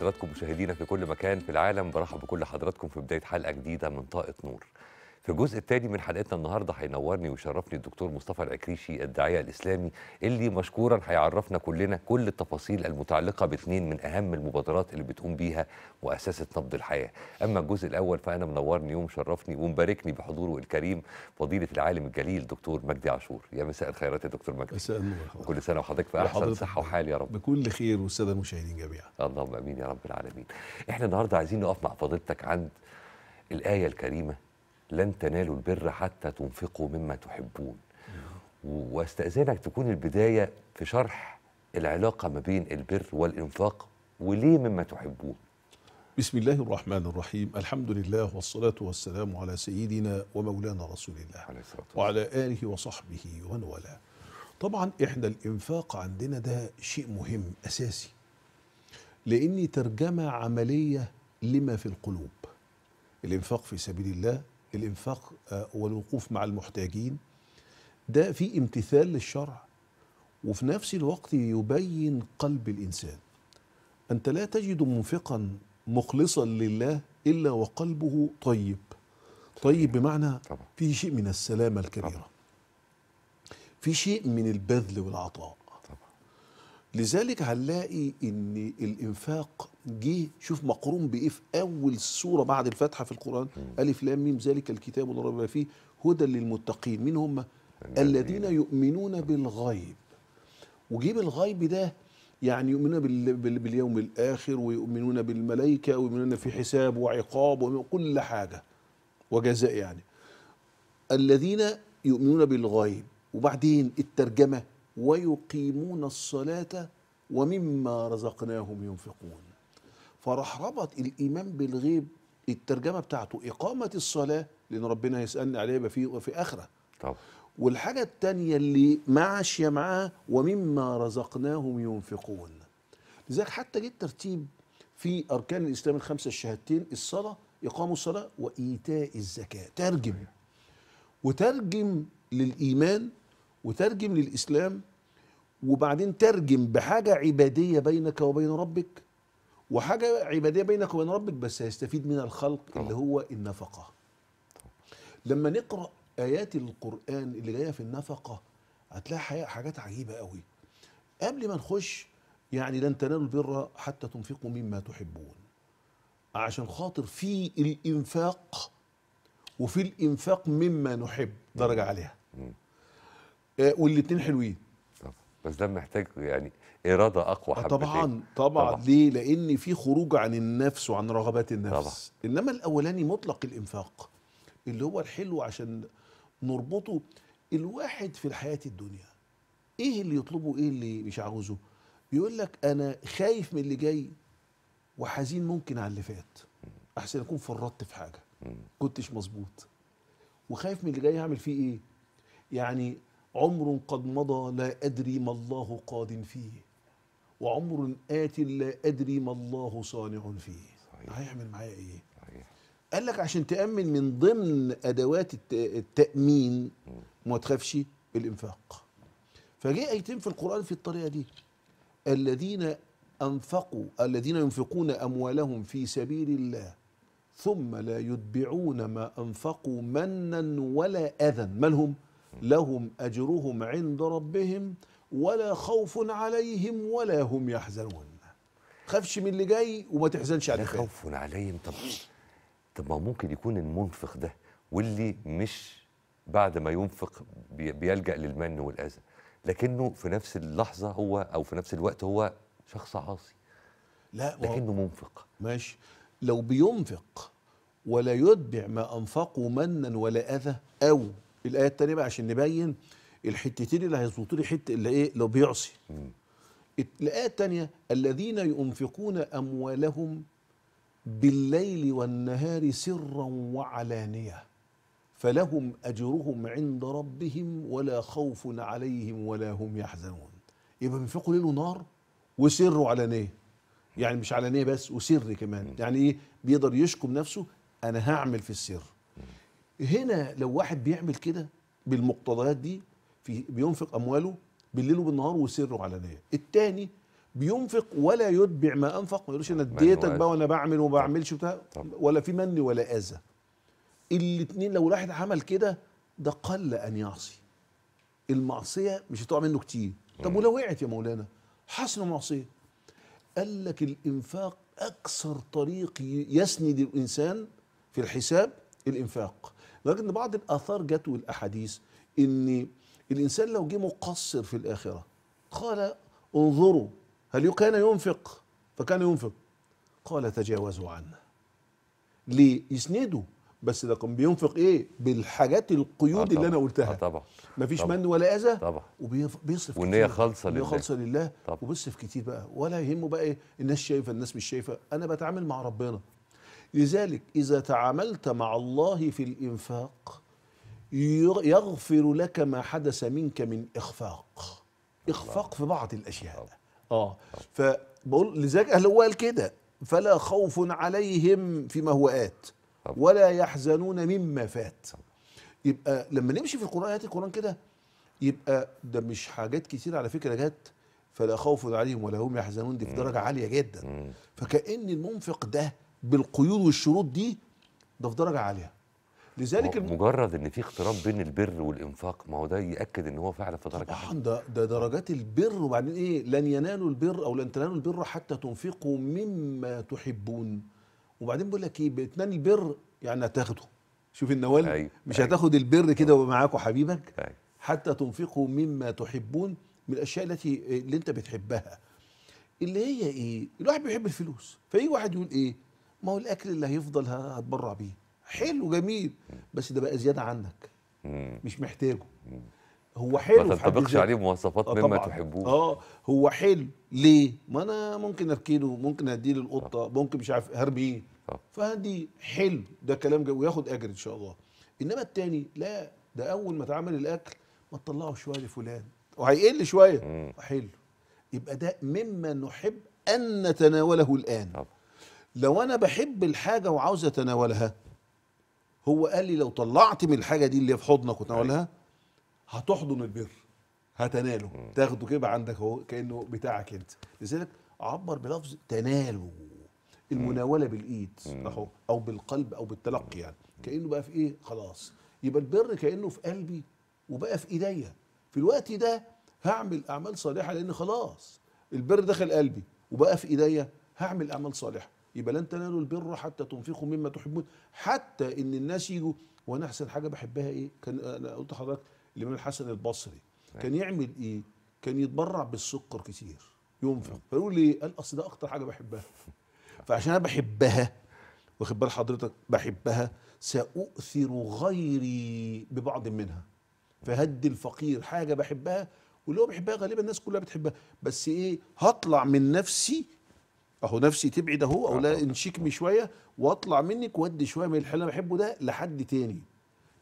حضراتكم مشاهدينا في كل مكان في العالم برحب بكل حضراتكم في بداية حلقة جديدة من طاقة نور في الجزء الثاني من حلقتنا النهارده هينورني ويشرفني الدكتور مصطفى العكريشي الداعيه الاسلامي اللي مشكورا هيعرفنا كلنا كل التفاصيل المتعلقه باثنين من اهم المبادرات اللي بتقوم بيها مؤسسه نبض الحياه. اما الجزء الاول فانا منورني ومشرفني ومباركني بحضوره الكريم فضيله العالم الجليل دكتور مجدي عاشور. يا مساء الخيرات يا دكتور مجدي. مساء النور. كل سنه وحضرتك في احسن صحه وحال يا رب. بكل خير والساده المشاهدين جميعا. اللهم امين يا رب العالمين. احنا النهارده عايزين نقف مع فضيلتك عند الايه الكريمه لن تنالوا البر حتى تنفقوا مما تحبون واستأذنك تكون البداية في شرح العلاقة ما بين البر والإنفاق وليه مما تحبون بسم الله الرحمن الرحيم الحمد لله والصلاة والسلام على سيدنا ومولانا رسول الله عليه وعلى آله وصحبه ومن والاه طبعا إحنا الإنفاق عندنا ده شيء مهم أساسي لأني ترجمة عملية لما في القلوب الإنفاق في سبيل الله الإنفاق آه، والوقوف مع المحتاجين ده في امتثال للشرع وفي نفس الوقت يبين قلب الإنسان أنت لا تجد منفقا مخلصا لله إلا وقلبه طيب طيب بمعنى في شيء من السلامة الكبيرة في شيء من البذل والعطاء لذلك هنلاقي ان الانفاق جه شوف مقرون بايه في اول سوره بعد الفاتحه في القران الف لام ميم ذلك الكتاب لا ريب فيه هدى للمتقين مين هم الذين يؤمنون بالغيب وجيب الغيب ده يعني يؤمنون باليوم الاخر ويؤمنون بالملائكه ويؤمنون في حساب وعقاب وكل حاجه وجزاء يعني الذين يؤمنون بالغيب وبعدين الترجمه ويقيمون الصلاه ومما رزقناهم ينفقون فراح ربط الإيمان بالغيب الترجمة بتاعته إقامة الصلاة لأن ربنا هيسألني عليها في في آخرة طب. والحاجة الثانيه اللي معاشية معاه ومما رزقناهم ينفقون لذلك حتى جه الترتيب في أركان الإسلام الخمسة الشهادتين الصلاة إقام الصلاة وإيتاء الزكاة ترجم وترجم للإيمان وترجم للإسلام وبعدين ترجم بحاجة عبادية بينك وبين ربك وحاجه عباديه بينك وبين ربك بس هيستفيد من الخلق طبعا. اللي هو النفقه لما نقرا ايات القران اللي جايه في النفقه هتلاقي حاجات عجيبه قوي قبل ما نخش يعني لن تنالوا البر حتى تنفقوا مما تحبون عشان خاطر في الانفاق وفي الانفاق مما نحب درجه عليها آه حلوين بس ده محتاج يعني اراده اقوى آه، حبيبي طبعا طبعا, طبعًا. ليه لان في خروج عن النفس وعن رغبات النفس طبعًا. انما الاولاني مطلق الانفاق اللي هو الحلو عشان نربطه الواحد في الحياه الدنيا ايه اللي يطلبه ايه اللي مش عاوزه بيقول لك انا خايف من اللي جاي وحزين ممكن على اللي فات احسن اكون فرطت في حاجه كنتش مظبوط وخايف من اللي جاي هعمل فيه ايه يعني عمر قد مضى لا ادري ما الله قاد فيه وعمر آت لا أدري ما الله صانع فيه صحيح. هيعمل معايا إيه صحيح. قال لك عشان تأمن من ضمن أدوات التأمين وما تخافش الإنفاق فجاء أيتين في القرآن في الطريقة دي الذين أنفقوا الذين ينفقون أموالهم في سبيل الله ثم لا يتبعون ما أنفقوا منا ولا أذى ما لهم لهم أجرهم عند ربهم ولا خوف عليهم ولا هم يحزنون خافش من اللي جاي وما تحزنش على اللي خوف عليهم طب طب ما ممكن يكون المنفق ده واللي مش بعد ما ينفق بيلجأ للمن والأذى لكنه في نفس اللحظة هو أو في نفس الوقت هو شخص عاصي لا لكنه منفق ماشي لو بينفق ولا يتبع ما أنفقوا منا ولا أذى أو الآية الثانيه بقى عشان نبين الحتتين اللي هيظبطوا لي حته اللي ايه لو بيعصي الايه الثانيه الذين ينفقون اموالهم بالليل والنهار سرا وعلانيه فلهم اجرهم عند ربهم ولا خوف عليهم ولا هم يحزنون يبقى بينفقوا ليل ونهار وسر وعلانيه يعني مش علانيه بس وسر كمان يعني ايه بيقدر يشكم نفسه انا هعمل في السر هنا لو واحد بيعمل كده بالمقتضيات دي في بينفق امواله بالليل وبالنهار وسره وعلانيه الثاني بينفق ولا يتبع ما انفق ما يقولش انا اديتك بقى وانا بعمل وما بعملش بتاع ولا في من ولا اذى الاثنين لو واحد عمل كده ده قل ان يعصي المعصيه مش هتقع منه كتير طب ولو وقعت يا مولانا حسن معصيه قال لك الانفاق اكثر طريق يسند الانسان في الحساب الانفاق لكن بعض الاثار جت والاحاديث ان الإنسان لو جه مقصر في الآخرة قال انظروا هل كان ينفق فكان ينفق قال تجاوزوا عنه ليه يسندوا بس ده كان بينفق ايه بالحاجات القيود آه اللي انا قلتها آه طبعا مفيش طبعًا. من ولا اذى طبعا وبيصرف والنية خالصه لله خالصه لله وبيصرف كتير بقى ولا يهمه بقى ايه الناس شايفه الناس مش شايفه انا بتعامل مع ربنا لذلك اذا تعاملت مع الله في الانفاق يغفر لك ما حدث منك من اخفاق اخفاق في بعض الاشياء اه فبقول لذلك اهل هو قال كده فلا خوف عليهم فيما هو ات ولا يحزنون مما فات يبقى لما نمشي في القران ياتي القران كده يبقى ده مش حاجات كتير على فكره جت فلا خوف عليهم ولا هم يحزنون دي في درجه عاليه جدا فكأن المنفق ده بالقيود والشروط دي ده في درجه عاليه لذلك مجرد ان في اختلاط بين البر والانفاق ما هو ده ياكد ان هو فعلا في درجه طبعا ده, ده درجات البر وبعدين ايه لن ينالوا البر او لن تنالوا البر حتى تنفقوا مما تحبون وبعدين بيقول لك ايه بتنال البر يعني هتاخده شوف النوال أي أيوة، مش أي أيوة. هتاخد البر كده ومعاكوا أيوة. حبيبك أي حتى تنفقوا مما تحبون من الاشياء التي اللي انت بتحبها اللي هي ايه الواحد بيحب الفلوس فيجي واحد يقول ايه ما هو الاكل اللي هيفضل هتبرع بيه حلو جميل بس ده بقى زياده عنك مش محتاجه هو حلو ما تنطبقش عليه مواصفات آه، مما تحبوه اه هو حلو ليه ما انا ممكن اركنه ممكن اديه للقطه ممكن مش عارف هرميه فهدي حلو ده كلام جميل وياخد اجر ان شاء الله انما التاني لا ده اول ما اتعمل الاكل ما تطلعه شويه لفلان وهيقل شويه حلو يبقى ده مما نحب ان نتناوله الان طب. لو انا بحب الحاجه وعاوز اتناولها هو قال لي لو طلعت من الحاجه دي اللي في حضنك كنت هقولها أيوة. هتحضن البر هتناله تاخده كده عندك هو كانه بتاعك انت لذلك عبر بلفظ تناله المناوله بالايد اهو او بالقلب او بالتلقي يعني كانه بقى في ايه خلاص يبقى البر كانه في قلبي وبقى في ايديا في الوقت ده هعمل اعمال صالحه لان خلاص البر دخل قلبي وبقى في ايديا هعمل اعمال صالحه يبقى لن تنالوا البر حتى تنفقوا مما تحبون حتى ان الناس يجوا وانا احسن حاجه بحبها ايه كان انا قلت لحضرتك الامام الحسن البصري كان يعمل ايه كان يتبرع بالسكر كتير ينفق فيقول لي قال اصل ده اكتر حاجه بحبها فعشان انا بحبها واخد بال حضرتك بحبها ساؤثر غيري ببعض منها فهدي الفقير حاجه بحبها واللي هو بيحبها غالبا الناس كلها بتحبها بس ايه هطلع من نفسي اهو نفسي تبعد اهو او آه، لا آه. انشكمي شويه واطلع منك وادي شويه من الحلم اللي انا بحبه ده لحد تاني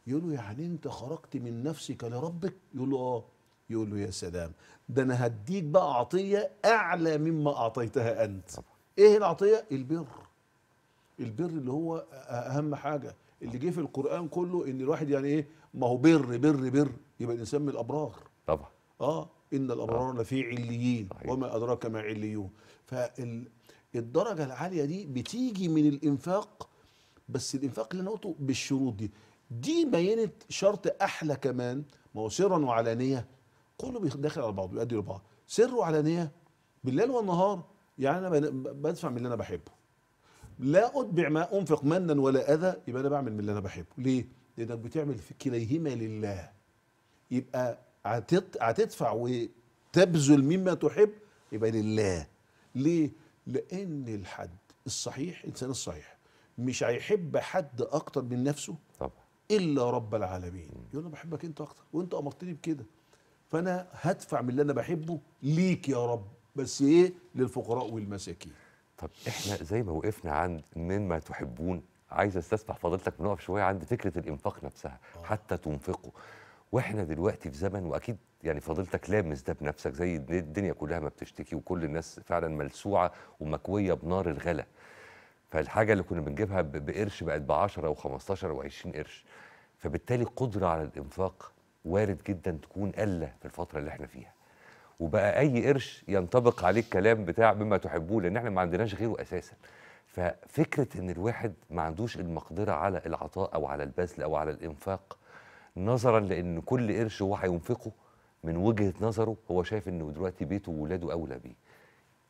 يقول له يعني انت خرجت من نفسك لربك يقول له اه يقول له يا سلام ده انا هديك بقى عطيه اعلى مما اعطيتها انت طبعا. ايه العطيه البر البر اللي هو اهم حاجه اللي جه في القران كله ان الواحد يعني ايه ما هو بر بر بر يبقى الانسان من الابرار طبعا اه ان الابرار آه. لفي عليين وما ادراك ما عليون فال الدرجه العاليه دي بتيجي من الانفاق بس الانفاق اللي انا قلته بالشروط دي دي بينت شرط احلى كمان ما هو سرا وعلانيه كله داخل على بعضه بيؤدي لبعض سر وعلانيه بالليل والنهار يعني انا بدفع من اللي انا بحبه لا اتبع ما انفق منا ولا اذى يبقى انا بعمل من اللي انا بحبه ليه لانك بتعمل في كليهما لله يبقى هتدفع وتبذل مما تحب يبقى لله ليه لان الحد الصحيح الانسان الصحيح مش هيحب حد اكتر من نفسه طبعا الا رب العالمين يقول انا بحبك انت اكتر وانت امرتني بكده فانا هدفع من اللي انا بحبه ليك يا رب بس ايه للفقراء والمساكين طب احنا زي ما وقفنا عند مما تحبون عايز استسمح فضيلتك نقف شويه عند فكره الانفاق نفسها آه. حتى تنفقوا واحنا دلوقتي في زمن واكيد يعني فضيلتك لامس ده بنفسك زي الدنيا كلها ما بتشتكي وكل الناس فعلا ملسوعه ومكويه بنار الغلا فالحاجه اللي كنا بنجيبها بقرش بقت ب 10 و15 و20 قرش فبالتالي قدره على الانفاق وارد جدا تكون قله في الفتره اللي احنا فيها وبقى اي قرش ينطبق عليه الكلام بتاع بما تحبوه لان احنا ما عندناش غيره اساسا ففكره ان الواحد ما عندوش المقدره على العطاء او على البذل او على الانفاق نظرا لان كل قرش هو هينفقه من وجهه نظره هو شايف انه دلوقتي بيته واولاده اولى بيه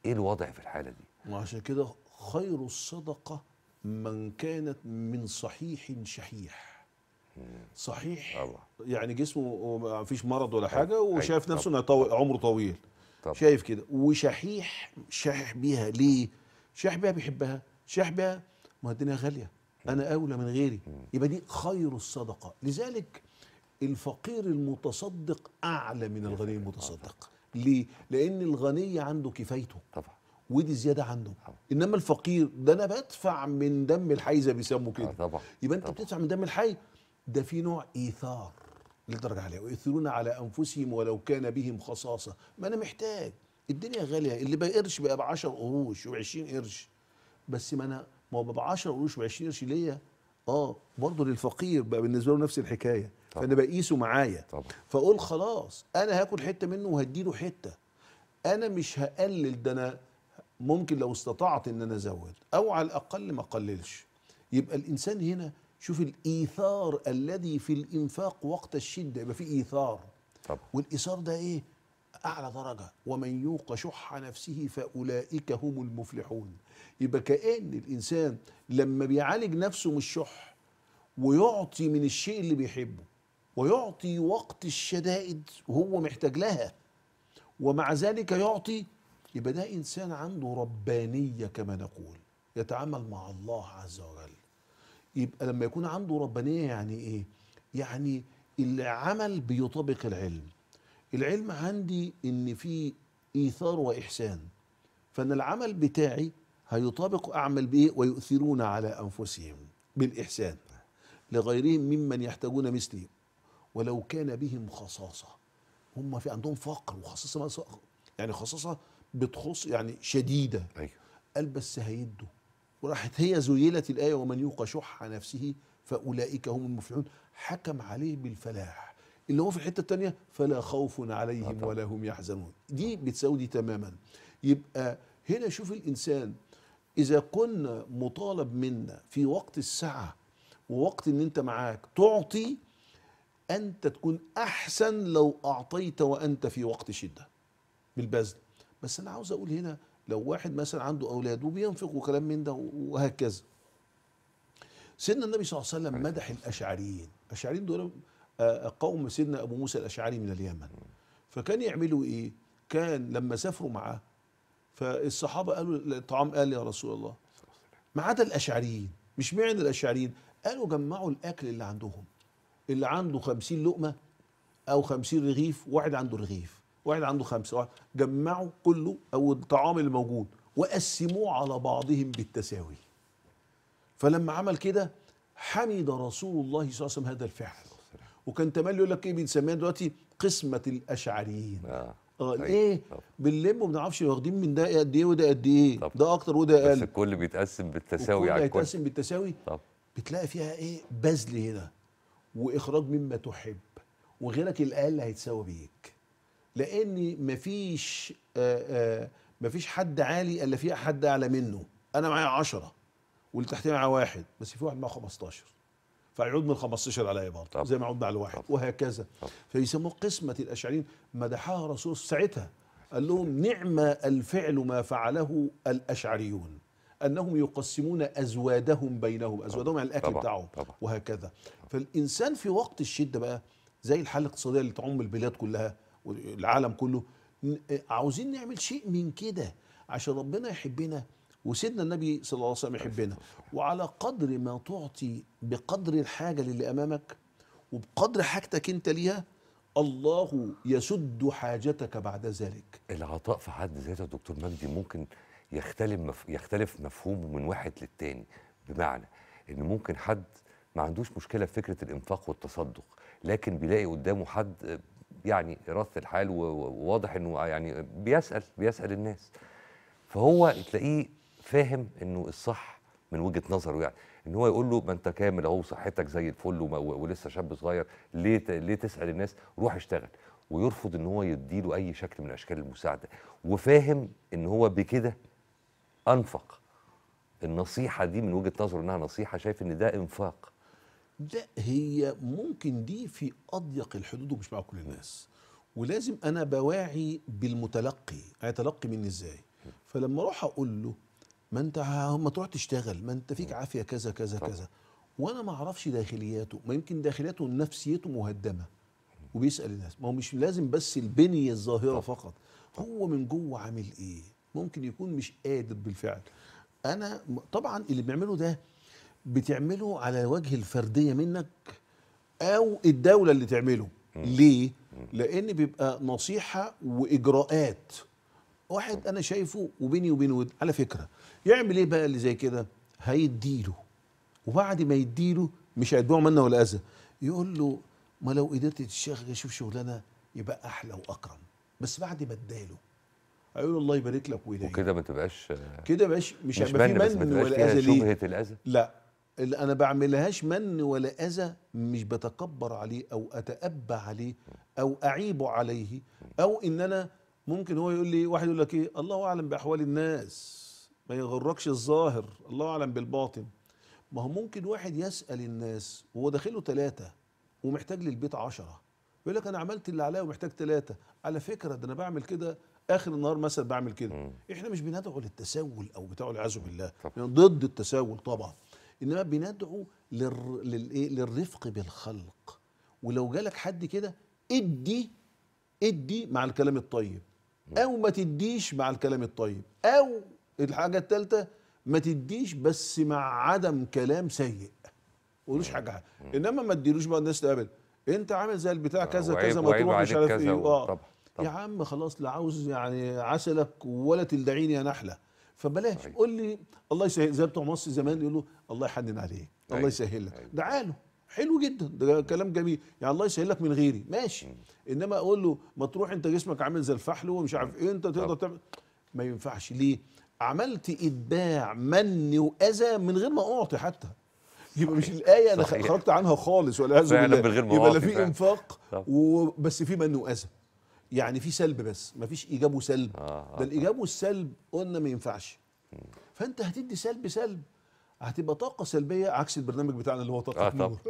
ايه الوضع في الحاله دي ما عشان كده خير الصدقه من كانت من صحيح شحيح صحيح يعني جسمه ما فيش مرض ولا حاجه وشايف نفسه انه طويل عمره طويل طبعا. شايف كده وشحيح شاحح بيها ليه شاحح بيها بيحبها شاحح بيها ما الدنيا غاليه انا اولى من غيري يبقى دي خير الصدقه لذلك الفقير المتصدق اعلى من الغني المتصدق ليه لان الغني عنده كفايته طبعا ودي زياده عنده طبعا. انما الفقير ده انا بدفع من دم الحي زي بيسموا كده آه، طبعا يبقى انت طبعا. بتدفع من دم الحي ده في نوع ايثار لدرجة عاليه عليه ويؤثرون على انفسهم ولو كان بهم خصاصه ما انا محتاج الدنيا غاليه اللي بقرش بقى ب 10 قروش و20 قرش بس ما انا ما هو ب 10 قروش و20 قرش ليا اه برضه للفقير بقى بالنسبه له نفس الحكايه طبعا. فانا بقيسه معايا طبعا. فاقول خلاص انا هاكل حته منه وهديله حته انا مش هقلل ده انا ممكن لو استطعت ان انا ازود او على الاقل ما اقللش يبقى الانسان هنا شوف الايثار الذي في الانفاق وقت الشده يبقى في ايثار طبعا. والايثار ده ايه اعلى درجه ومن يوق شح نفسه فاولئك هم المفلحون يبقى كان الانسان لما بيعالج نفسه من الشح ويعطي من الشيء اللي بيحبه ويعطي وقت الشدائد وهو محتاج لها ومع ذلك يعطي يبقى ده انسان عنده ربانيه كما نقول يتعامل مع الله عز وجل يبقى لما يكون عنده ربانيه يعني ايه يعني العمل بيطابق العلم العلم عندي ان في ايثار واحسان فان العمل بتاعي هيطابق اعمل بايه ويؤثرون على انفسهم بالاحسان لغيرهم ممن يحتاجون مثلي ولو كان بهم خصاصة هم في عندهم فقر وخصاصة يعني خصاصة بتخص يعني شديدة أيوه. قال بس هيدوا وراحت هي زيلت الآية ومن يوق شح نفسه فأولئك هم المفلحون حكم عليه بالفلاح اللي هو في الحتة التانية فلا خوف عليهم ولا هم يحزنون دي بتساوي تماما يبقى هنا شوف الإنسان إذا كنا مطالب منا في وقت الساعة ووقت ان انت معاك تعطي انت تكون احسن لو اعطيت وانت في وقت شده بالبذل بس انا عاوز اقول هنا لو واحد مثلا عنده اولاد وبينفق وكلام من ده وهكذا سيدنا النبي صلى الله عليه وسلم مدح الاشعريين الاشعريين دول قوم سيدنا ابو موسى الاشعري من اليمن فكان يعملوا ايه كان لما سافروا معاه فالصحابه قالوا الطعام قال يا رسول الله ما عدا الاشعريين مش معنى الاشعريين قالوا جمعوا الاكل اللي عندهم اللي عنده 50 لقمه او 50 رغيف واحد عنده رغيف واحد عنده خمسه واحد جمعوا كله او الطعام اللي موجود وقسموه على بعضهم بالتساوي فلما عمل كده حمد رسول الله صلى الله عليه وسلم هذا الفعل وكان تملي يقول لك ايه بنسميها دلوقتي قسمه الاشعريين آه. اه اه بنلم وما بنعرفش واخدين من ده قد ايه وده قد ايه؟ ده اكتر وده اقل بس الكل بيتقسم بالتساوي على الكل بيتقسم بالتساوي طب. بتلاقي فيها ايه؟ بذل هنا واخراج مما تحب وغيرك الاقل هيتساوى بيك لان مفيش آآ آه، آآ آه، مفيش حد عالي الا في حد اعلى منه انا معايا 10 واللي تحتيه معايا واحد بس في واحد معاه 15 فيعود من 15 عليا برضه زي ما عودنا على الواحد طب. وهكذا طب. فيسموه قسمه الاشعرين مدحها رسول ساعتها قال لهم نعم الفعل ما فعله الاشعريون انهم يقسمون ازوادهم بينهم ازوادهم يعني الاكل بتاعهم طبعا وهكذا فالانسان في وقت الشده بقى زي الحاله الاقتصاديه اللي تعم البلاد كلها والعالم كله عاوزين نعمل شيء من كده عشان ربنا يحبنا وسيدنا النبي صلى الله عليه وسلم يحبنا وعلى قدر ما تعطي بقدر الحاجه للي امامك وبقدر حاجتك انت ليها الله يسد حاجتك بعد ذلك العطاء في حد ذاته دكتور مجدي ممكن يختلف مف... يختلف مفهومه من واحد للتاني بمعنى ان ممكن حد ما عندوش مشكله في فكره الانفاق والتصدق لكن بيلاقي قدامه حد يعني راس الحال وواضح انه يعني بيسال بيسال الناس فهو تلاقيه فاهم انه الصح من وجهه نظره يعني ان هو يقول له ما انت كامل اهو صحتك زي الفل ولسه شاب صغير ليه ليه تسال الناس روح اشتغل ويرفض ان هو يديله اي شكل من اشكال المساعده وفاهم ان هو بكده انفق النصيحه دي من وجهه نظره انها نصيحه شايف ان ده انفاق لا هي ممكن دي في اضيق الحدود ومش مع كل الناس ولازم انا بواعي بالمتلقي هيتلقي مني ازاي فلما اروح اقول له ما انت ما تروح تشتغل ما انت فيك عافيه كذا كذا طبعا. كذا وانا ما اعرفش داخلياته ما يمكن داخلياته نفسيته مهدمه وبيسال الناس ما هو مش لازم بس البنيه الظاهره فقط هو من جوه عامل ايه ممكن يكون مش قادر بالفعل انا طبعا اللي بيعمله ده بتعمله على وجه الفرديه منك او الدوله اللي تعمله ليه لان بيبقى نصيحه واجراءات واحد انا شايفه وبيني وبينه على فكره يعمل ايه بقى اللي زي كده هيديله وبعد ما يديله مش هيتباعوا منا ولا اذى يقول له ما لو قدرت تشتغل اشوف شغلانه يبقى احلى واكرم بس بعد ما اداله هيقول الله يبارك لك ويلاقيك وكده ما تبقاش كده مش مش, مش من, من ولا اذى ليه شبهه الاذى لا اللي انا بعملهاش من ولا اذى مش بتكبر عليه او اتأبى عليه او اعيب عليه او ان انا ممكن هو يقول لي واحد يقول لك ايه الله اعلم باحوال الناس ما يغركش الظاهر الله اعلم بالباطن ما هو ممكن واحد يسال الناس وهو داخله ثلاثه ومحتاج للبيت عشرة يقول لك انا عملت اللي عليا ومحتاج ثلاثه على فكره ده انا بعمل كده اخر النهار مثلا بعمل كده مم. احنا مش بندعو للتسول او بتاع والعياذ بالله يعني ضد التسول طبعا انما بندعو لل... للايه للرفق بالخلق ولو جالك حد كده ادي ادي مع الكلام الطيب او ما تديش مع الكلام الطيب او الحاجه الثالثه ما تديش بس مع عدم كلام سيء قولوش حاجه حاجه انما ما تديلوش بقى الناس تقابل انت عامل زي البتاع آه، كذا كذا ما تروحش عارف ايه اه طبعا. يا عم خلاص لا عاوز يعني عسلك ولا تلدعيني يا نحله فبلاش صحيح. طيب. قول لي الله يسهل زي بتوع مصر زمان يقولوا الله يحنن عليك الله طيب. يسهل لك دعاله طيب. حلو جدا ده كلام جميل يعني الله يسهل لك من غيري ماشي انما اقول له ما تروح انت جسمك عامل زي الفحل ومش عارف ايه انت تقدر تعمل ما ينفعش ليه عملت اتباع من واذى من غير ما اعطي حتى يبقى مش الايه انا خرجت عنها خالص ولا هذا يبقى لا في انفاق وبس في من واذى يعني في سلب بس مفيش ايجاب وسلب آه. آه، ده الايجاب والسلب قلنا ما ينفعش فانت هتدي سلب سلب هتبقى طاقه سلبيه عكس البرنامج بتاعنا اللي هو طاقه آه النور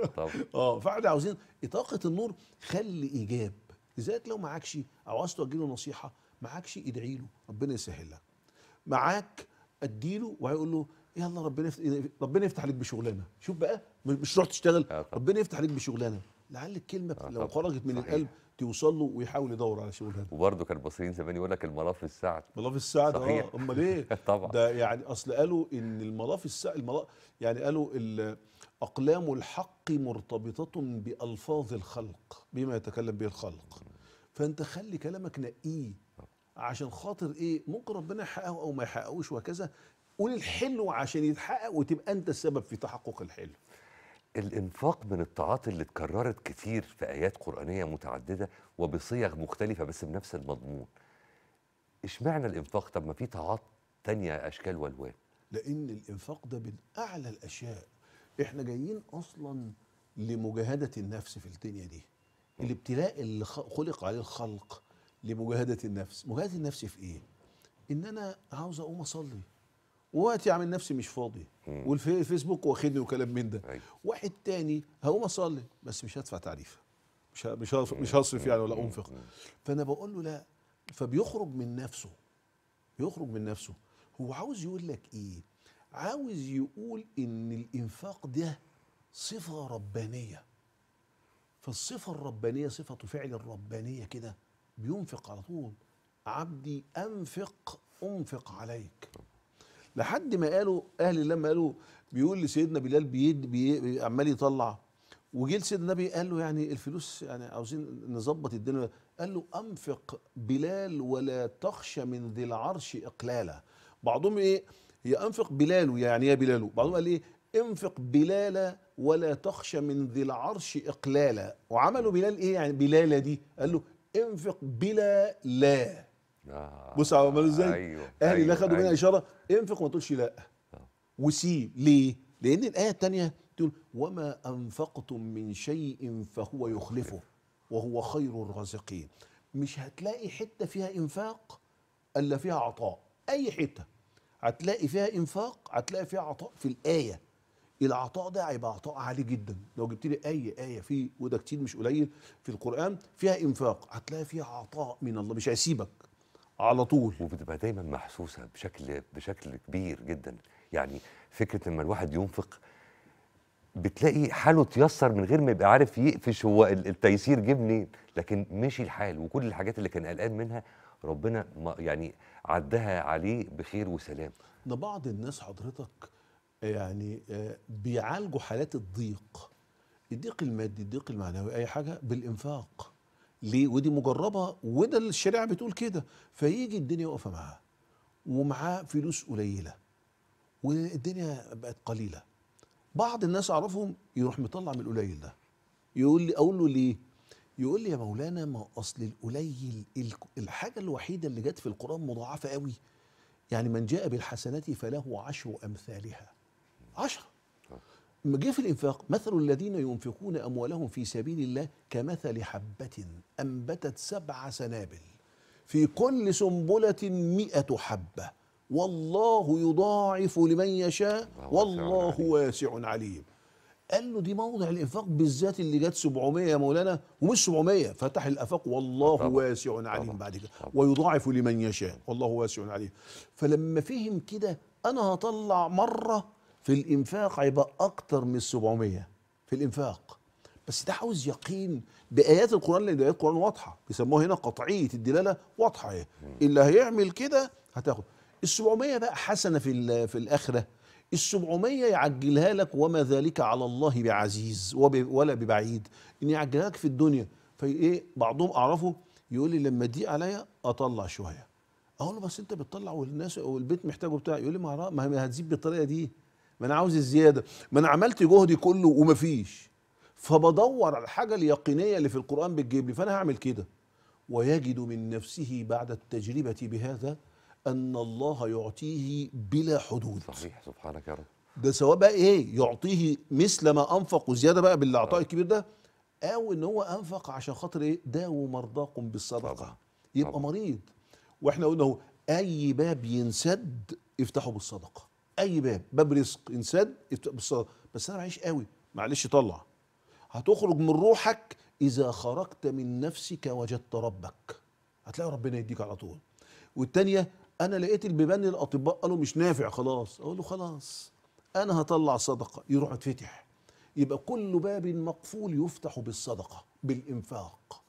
اه فاحنا عاوزين طاقه النور خلي ايجاب لذلك لو معكش او عاوز توجه له نصيحه معكش ادعي له ربنا يسهل لك معاك اديله وهيقول له يلا ربنا يفتح ربنا يفتح عليك بشغلانه شوف بقى مش تروح تشتغل آه، ربنا يفتح عليك بشغلانه لعل الكلمه آه، لو خرجت من القلب توصل له ويحاول يدور على شغل هذا وبرضه كان المصريين زمان يقول لك الملاف السعد ملاف السعد اه امال ايه طبعا ده يعني اصل قالوا ان الملاف السعد الملاف يعني قالوا اقلام الحق مرتبطه بالفاظ الخلق بما يتكلم به الخلق فانت خلي كلامك نقيه عشان خاطر ايه ممكن ربنا يحققه او ما يحققوش وهكذا قول الحلو عشان يتحقق وتبقى انت السبب في تحقق الحلو الانفاق من الطاعات اللي اتكررت كتير في ايات قرانيه متعدده وبصيغ مختلفه بس بنفس المضمون اشمعنى الانفاق طب ما في طاعات تانية اشكال والوان لان الانفاق ده من اعلى الاشياء احنا جايين اصلا لمجاهده النفس في الدنيا دي الابتلاء اللي خلق عليه الخلق لمجاهده النفس مجاهده النفس في ايه ان انا عاوز اقوم اصلي وقت عامل نفسي مش فاضي والفيسبوك واخدني وكلام من ده أيوة. واحد تاني هقوم اصلي بس مش هدفع تعريف مش مش مش هصرف يعني ولا انفق فانا بقول له لا فبيخرج من نفسه بيخرج من نفسه هو عاوز يقول لك ايه عاوز يقول ان الانفاق ده صفه ربانيه فالصفه الربانيه صفه فعل الربانيه كده بينفق على طول عبدي انفق انفق عليك لحد ما قالوا اهل لما قالوا بيقول لسيدنا بلال بيد بي عمال يطلع وجه لسيدنا النبي قال له يعني الفلوس يعني عاوزين نظبط الدنيا قال له انفق بلال ولا تخشى من ذي العرش اقلالا بعضهم ايه هي انفق بلال يعني يا بلال بعضهم قال ايه انفق بلالا ولا تخشى من ذي العرش اقلالا وعملوا بلال ايه يعني بلالا دي قال له انفق بلا لا آه بص عملوا ازاي أيوه اهلي أيوه لا خدوا أيوه منها اشاره انفق وما تقولش لا آه. وسيب ليه لان الايه الثانيه تقول وما انفقتم من شيء فهو يخلفه وهو خير الرازقين مش هتلاقي حته فيها انفاق الا فيها عطاء اي حته هتلاقي فيها انفاق هتلاقي فيها عطاء في الايه العطاء ده هيبقى عطاء عالي جدا لو جبت لي اي ايه فيه وده كتير مش قليل في القران فيها انفاق هتلاقي فيها عطاء من الله مش هيسيبك على طول وبتبقى دايما محسوسه بشكل بشكل كبير جدا يعني فكره لما الواحد ينفق بتلاقي حاله تيسر من غير ما يبقى عارف يقفش هو التيسير جه منين لكن مشي الحال وكل الحاجات اللي كان قلقان منها ربنا يعني عدها عليه بخير وسلام ده بعض الناس حضرتك يعني آه، بيعالجوا حالات الضيق الضيق المادي الضيق المعنوي اي حاجه بالانفاق ليه ودي مجربه وده الشريعه بتقول كده فيجي الدنيا واقفه معاه ومعاه فلوس قليله والدنيا بقت قليله بعض الناس اعرفهم يروح مطلع من القليل ده يقول لي اقول له ليه يقول لي يا مولانا ما اصل القليل الحاجه الوحيده اللي جت في القران مضاعفه قوي يعني من جاء بالحسنات فله عشر امثالها عشر جه في الإنفاق مثل الذين ينفقون أموالهم في سبيل الله كمثل حبة أنبتت سبع سنابل في كل سنبلة مئة حبة والله يضاعف لمن يشاء والله واسع عليم قال له دي موضع الإنفاق بالذات اللي جت 700 يا مولانا ومش 700 فتح الآفاق والله طبعا. واسع عليم طبعا. بعد كده ويضاعف لمن يشاء والله واسع عليم فلما فهم كده أنا هطلع مرة في الانفاق هيبقى اكتر من 700 في الانفاق بس ده عاوز يقين بايات القران لان ايات القران واضحه بيسموها هنا قطعيه الدلاله واضحه اهي اللي هيعمل كده هتاخد ال 700 بقى حسنه في في الاخره ال 700 يعجلها لك وما ذلك على الله بعزيز ولا ببعيد ان يعجلها لك في الدنيا فايه بعضهم اعرفه يقول لي لما دي عليا اطلع شويه اقول له بس انت بتطلع والناس والبيت محتاجه بتاع يقول لي ما ما هتزيد بالطريقه دي ما انا عاوز الزياده ما انا عملت جهدي كله ومفيش فبدور على الحاجه اليقينيه اللي في القران بتجيب لي فانا هعمل كده ويجد من نفسه بعد التجربه بهذا ان الله يعطيه بلا حدود صحيح سبحانك يا رب ده سواء بقى ايه يعطيه مثل ما انفق وزياده بقى بالعطاء آه. الكبير ده او ان هو انفق عشان خاطر ايه داووا مرضاكم بالصدقه طبعا. يبقى طبعا. مريض واحنا قلنا اهو اي باب ينسد افتحه بالصدقه اي باب باب رزق انسان بالصلاه بس انا معيش قوي معلش طلع هتخرج من روحك اذا خرجت من نفسك وجدت ربك هتلاقي ربنا يديك على طول والثانيه انا لقيت البيبان الاطباء قالوا مش نافع خلاص اقول له خلاص انا هطلع صدقه يروح اتفتح يبقى كل باب مقفول يفتح بالصدقه بالانفاق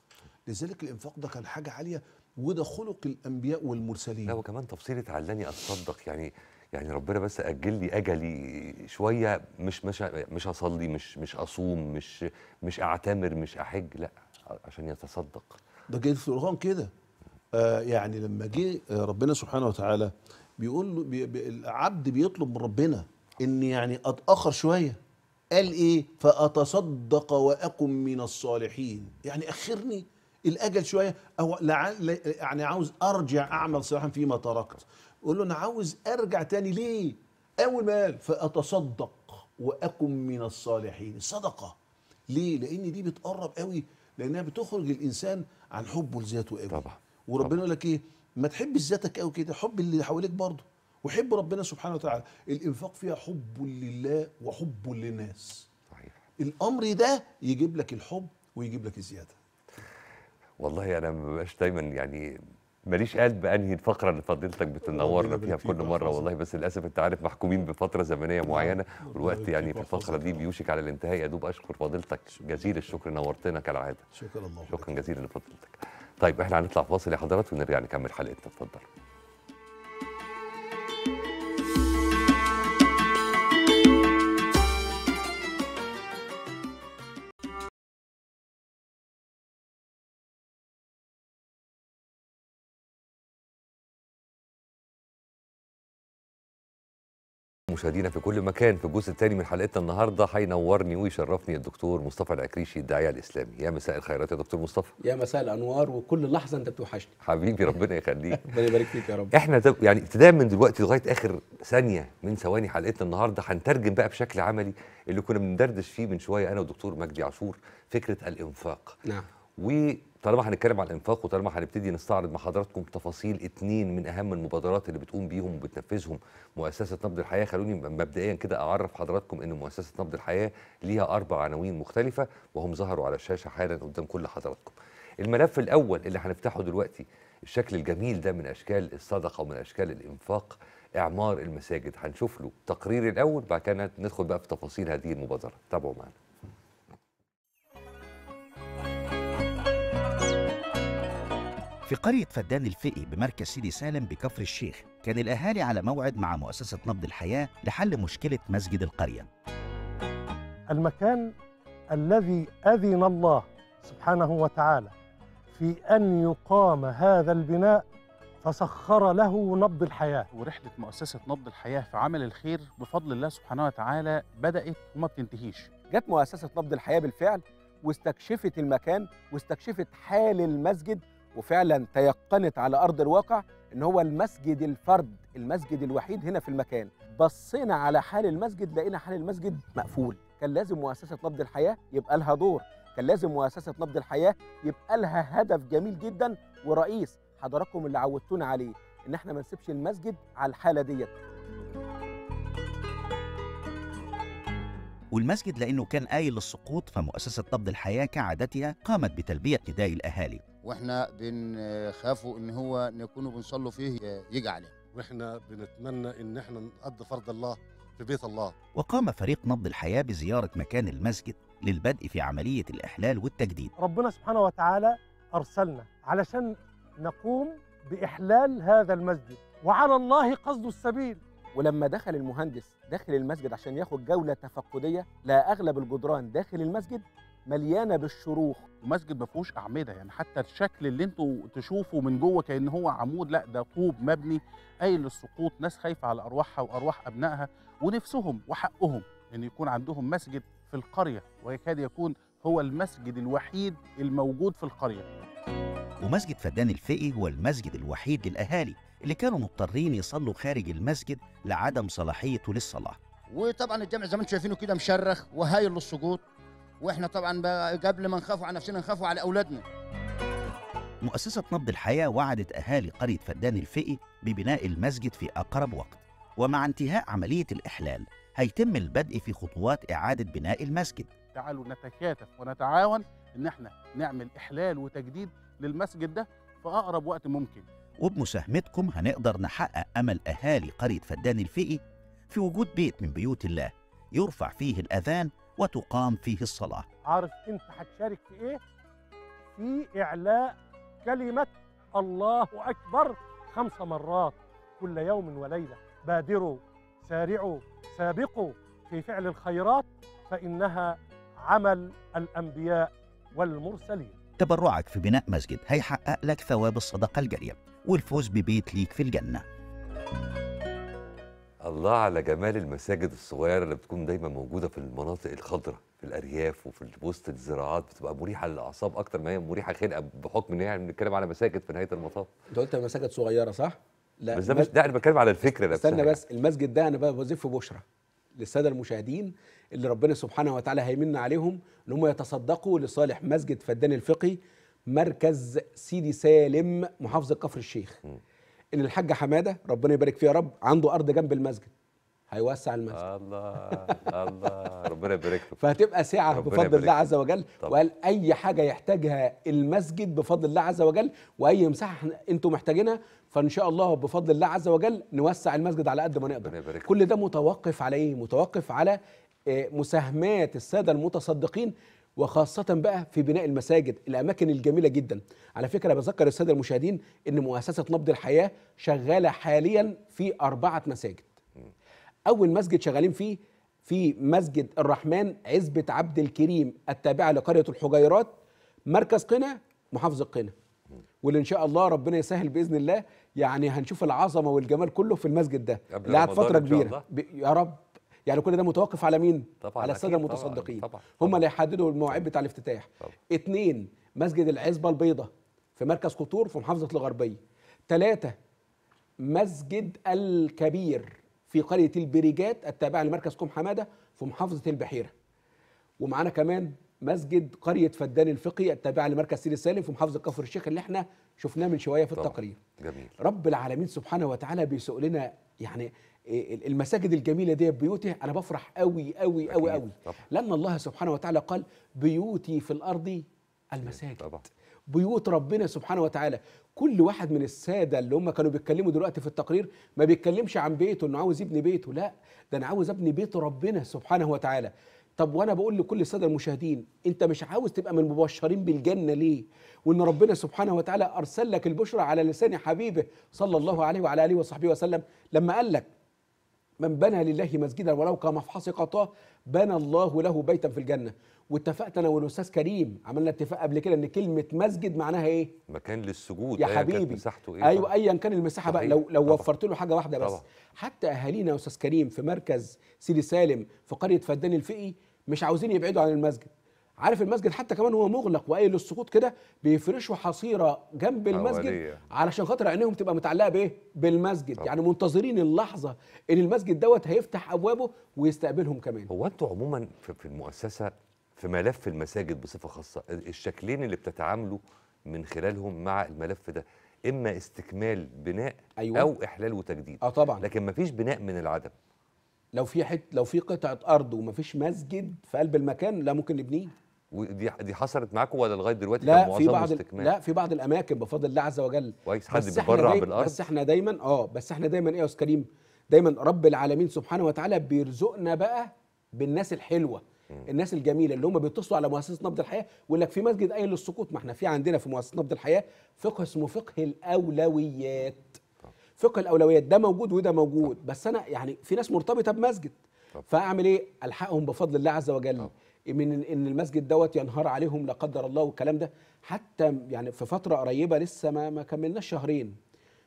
لذلك الانفاق ده كان حاجه عاليه وده خلق الانبياء والمرسلين لا وكمان تفسير اتعلني اتصدق يعني يعني ربنا بس اجل لي اجلي شويه مش مش مش اصلي مش مش اصوم مش مش اعتمر مش احج لا عشان يتصدق ده جه القران كده آه يعني لما جه آه، ربنا سبحانه وتعالى بيقول له بي بي العبد بيطلب من ربنا ان يعني اتاخر شويه قال ايه فاتصدق واكن من الصالحين يعني اخرني الاجل شويه او يعني عاوز ارجع اعمل صالحا فيما تركت يقول له انا عاوز ارجع تاني ليه اول ما قال فاتصدق واكن من الصالحين الصدقه ليه لان دي بتقرب قوي لانها بتخرج الانسان عن حبه لذاته قوي طبعا وربنا يقول لك ايه ما تحب ذاتك قوي كده حب اللي حواليك برضه وحب ربنا سبحانه وتعالى الانفاق فيها حب لله وحب للناس صحيح الامر ده يجيب لك الحب ويجيب لك الزياده والله انا ما دايما يعني ماليش قلب انهي الفقره اللي فضلتك بتنورنا فيها في كل مره والله بس للاسف انت عارف محكومين بفتره زمنيه نعم. معينه والوقت يعني في الفقره دي بيوشك على الانتهاء يا دوب اشكر فضيلتك جزيل الشكر نورتنا كالعاده شكرا الله شكرا جزيلا لفضيلتك طيب احنا هنطلع فاصل يا حضرات ونرجع نكمل حلقتنا اتفضل مشاهدينا في كل مكان في الجزء الثاني من حلقتنا النهارده هينورني ويشرفني الدكتور مصطفى العكريشي الداعيه الاسلامي يا مساء الخيرات يا دكتور مصطفى يا مساء الانوار وكل لحظه انت بتوحشني حبيبي ربنا يخليك ربنا يبارك فيك يا رب احنا يعني ابتداء من دلوقتي لغايه اخر ثانيه من ثواني حلقتنا النهارده هنترجم بقى بشكل عملي اللي كنا بندردش فيه من شويه انا ودكتور مجدي عاشور فكره الانفاق نعم طالما هنتكلم على الانفاق وطالما هنبتدي نستعرض مع حضراتكم تفاصيل اتنين من اهم المبادرات اللي بتقوم بيهم وبتنفذهم مؤسسه نبض الحياه خلوني مبدئيا كده اعرف حضراتكم ان مؤسسه نبض الحياه ليها اربع عناوين مختلفه وهم ظهروا على الشاشه حالا قدام كل حضراتكم. الملف الاول اللي هنفتحه دلوقتي الشكل الجميل ده من اشكال الصدقه ومن اشكال الانفاق اعمار المساجد هنشوف له تقرير الاول بعد كده ندخل بقى في تفاصيل هذه المبادره تابعوا معنا. في قرية فدان الفقي بمركز سيدي سالم بكفر الشيخ كان الأهالي على موعد مع مؤسسة نبض الحياة لحل مشكلة مسجد القرية المكان الذي أذن الله سبحانه وتعالى في أن يقام هذا البناء فسخر له نبض الحياة ورحلة مؤسسة نبض الحياة في عمل الخير بفضل الله سبحانه وتعالى بدأت وما بتنتهيش جت مؤسسة نبض الحياة بالفعل واستكشفت المكان واستكشفت حال المسجد وفعلا تيقنت على أرض الواقع إن هو المسجد الفرد المسجد الوحيد هنا في المكان بصينا على حال المسجد لقينا حال المسجد مقفول كان لازم مؤسسة نبض الحياة يبقى لها دور كان لازم مؤسسة نبض الحياة يبقى لها هدف جميل جدا ورئيس حضراتكم اللي عودتونا عليه إن احنا ما نسيبش المسجد على الحالة ديت والمسجد لأنه كان قايل للسقوط فمؤسسة نبض الحياة كعادتها قامت بتلبية نداء الأهالي واحنا بنخافوا ان هو نكونوا بنصلوا فيه يجي علينا واحنا بنتمنى ان احنا نقضي فرض الله في بيت الله وقام فريق نبض الحياة بزيارة مكان المسجد للبدء في عملية الإحلال والتجديد ربنا سبحانه وتعالى أرسلنا علشان نقوم بإحلال هذا المسجد وعلى الله قصد السبيل ولما دخل المهندس داخل المسجد عشان ياخد جولة تفقدية لا اغلب الجدران داخل المسجد مليانه بالشروخ ومسجد ما فيهوش اعمده يعني حتى الشكل اللي انتوا تشوفوا من جوه كان هو عمود لا ده طوب مبني قايل للسقوط ناس خايفه على ارواحها وارواح ابنائها ونفسهم وحقهم ان يعني يكون عندهم مسجد في القريه ويكاد يكون هو المسجد الوحيد الموجود في القريه ومسجد فدان الفقي هو المسجد الوحيد للاهالي اللي كانوا مضطرين يصلوا خارج المسجد لعدم صلاحيته للصلاه وطبعا الجامع زي ما انتم شايفينه كده مشرخ وهايل للسقوط واحنا طبعا قبل ما نخافوا على نفسنا نخافوا على اولادنا مؤسسة نبض الحياة وعدت أهالي قرية فدان الفقي ببناء المسجد في أقرب وقت ومع انتهاء عملية الإحلال هيتم البدء في خطوات إعادة بناء المسجد تعالوا نتكاتف ونتعاون إن احنا نعمل إحلال وتجديد للمسجد ده في أقرب وقت ممكن وبمساهمتكم هنقدر نحقق أمل أهالي قرية فدان الفقي في وجود بيت من بيوت الله يرفع فيه الأذان وتقام فيه الصلاة عارف أنت هتشارك في إيه؟ في إعلاء كلمة الله أكبر خمس مرات كل يوم وليلة بادروا سارعوا سابقوا في فعل الخيرات فإنها عمل الأنبياء والمرسلين تبرعك في بناء مسجد هيحقق لك ثواب الصدقة الجارية والفوز ببيت ليك في الجنة الله على جمال المساجد الصغيرة اللي بتكون دايما موجودة في المناطق الخضراء في الأرياف وفي وسط الزراعات بتبقى مريحة للأعصاب أكتر ما هي مريحة خلقة بحكم إن احنا بنتكلم على مساجد في نهاية المطاف. أنت قلت مساجد صغيرة صح؟ لا بس ده مش ده أنا بتكلم على الفكرة نفسها استنى يعني. بس المسجد ده أنا بزف بشرة للسادة المشاهدين اللي ربنا سبحانه وتعالى هيمن عليهم إن هم يتصدقوا لصالح مسجد فدان الفقي مركز سيدي سالم محافظة كفر الشيخ. م. ان الحاج حماده ربنا يبارك فيه يا رب عنده ارض جنب المسجد هيوسع المسجد الله الله ربنا يبارك له فهتبقى سعه بفضل الله عز وجل وقال اي حاجه يحتاجها المسجد بفضل الله عز وجل واي مساحه انتم محتاجينها فان شاء الله بفضل الله عز وجل نوسع المسجد على قد ما نقدر كل ده متوقف على ايه متوقف على آه، مساهمات الساده المتصدقين وخاصة بقى في بناء المساجد الأماكن الجميلة جدا على فكرة بذكر السادة المشاهدين أن مؤسسة نبض الحياة شغالة حاليا في أربعة مساجد أول مسجد شغالين فيه في مسجد الرحمن عزبة عبد الكريم التابعة لقرية الحجيرات مركز قنا محافظة قنا واللي ان شاء الله ربنا يسهل باذن الله يعني هنشوف العظمه والجمال كله في المسجد ده قبل فتره كبيره يا رب يعني كل ده متوقف على مين طبعا على الساده المتصدقين طبعا. طبعا. هم اللي هيحددوا المواعيد بتاع الافتتاح طبعا. مسجد العزبه البيضاء في مركز قطور في محافظه الغربيه ثلاثه مسجد الكبير في قريه البريجات التابعه لمركز كوم حماده في محافظه البحيره ومعانا كمان مسجد قريه فدان الفقي التابعه لمركز سيدي سالم في محافظه كفر الشيخ اللي احنا شفناه من شويه في التقرير جميل. رب العالمين سبحانه وتعالى بيسوق لنا يعني المساجد الجميله دي بيوته انا بفرح قوي قوي قوي قوي لان الله سبحانه وتعالى قال بيوتي في الارض المساجد طبعا. بيوت ربنا سبحانه وتعالى كل واحد من الساده اللي هم كانوا بيتكلموا دلوقتي في التقرير ما بيتكلمش عن بيته انه عاوز يبني بيته لا ده انا عاوز ابني بيت ربنا سبحانه وتعالى طب وانا بقول لكل الساده المشاهدين انت مش عاوز تبقى من المبشرين بالجنه ليه وان ربنا سبحانه وتعالى ارسل لك البشرى على لسان حبيبه صلى الله عليه وعلى اله وصحبه وسلم لما قال لك من بنى لله مسجدا ولو كمفحص قطاه بنى الله له بيتا في الجنه واتفقت انا والاستاذ كريم عملنا اتفاق قبل كده ان كلمه مسجد معناها ايه مكان للسجود يا آه، حبيبي مساحته ايه ايوه ايا كان المساحه بقى لو لو وفرت له حاجه واحده بس طبع. حتى اهالينا يا استاذ كريم في مركز سيدي سالم في قريه فدان الفقي مش عاوزين يبعدوا عن المسجد عارف المسجد حتى كمان هو مغلق وقايل للسقوط كده بيفرشوا حصيره جنب المسجد أولية. علشان خاطر عينيهم تبقى متعلقه بايه بالمسجد طب. يعني منتظرين اللحظه ان المسجد دوت هيفتح ابوابه ويستقبلهم كمان هو انتوا عموما في المؤسسه في ملف المساجد بصفه خاصه الشكلين اللي بتتعاملوا من خلالهم مع الملف ده اما استكمال بناء أيوة. او احلال وتجديد اه طبعا لكن مفيش بناء من العدم لو في حت لو في قطعه ارض ومفيش مسجد في قلب المكان لا ممكن نبنيه ودي دي حصلت معاكم ولا لغايه دلوقتي لا في بعض لا في بعض الاماكن بفضل الله عز وجل كويس حد بيتبرع بالارض بس احنا دايما اه بس احنا دايما ايه يا استاذ كريم دايما رب العالمين سبحانه وتعالى بيرزقنا بقى بالناس الحلوه الناس الجميله اللي هم بيتصلوا على مؤسسه نبض الحياه ويقول لك في مسجد قايل للسقوط ما احنا في عندنا في مؤسسه نبض الحياه فقه اسمه فقه الاولويات فقه الاولويات ده موجود وده موجود بس انا يعني في ناس مرتبطه بمسجد فاعمل ايه الحقهم بفضل الله عز وجل من ان المسجد دوت ينهار عليهم لا قدر الله والكلام ده حتى يعني في فتره قريبه لسه ما ما كملناش شهرين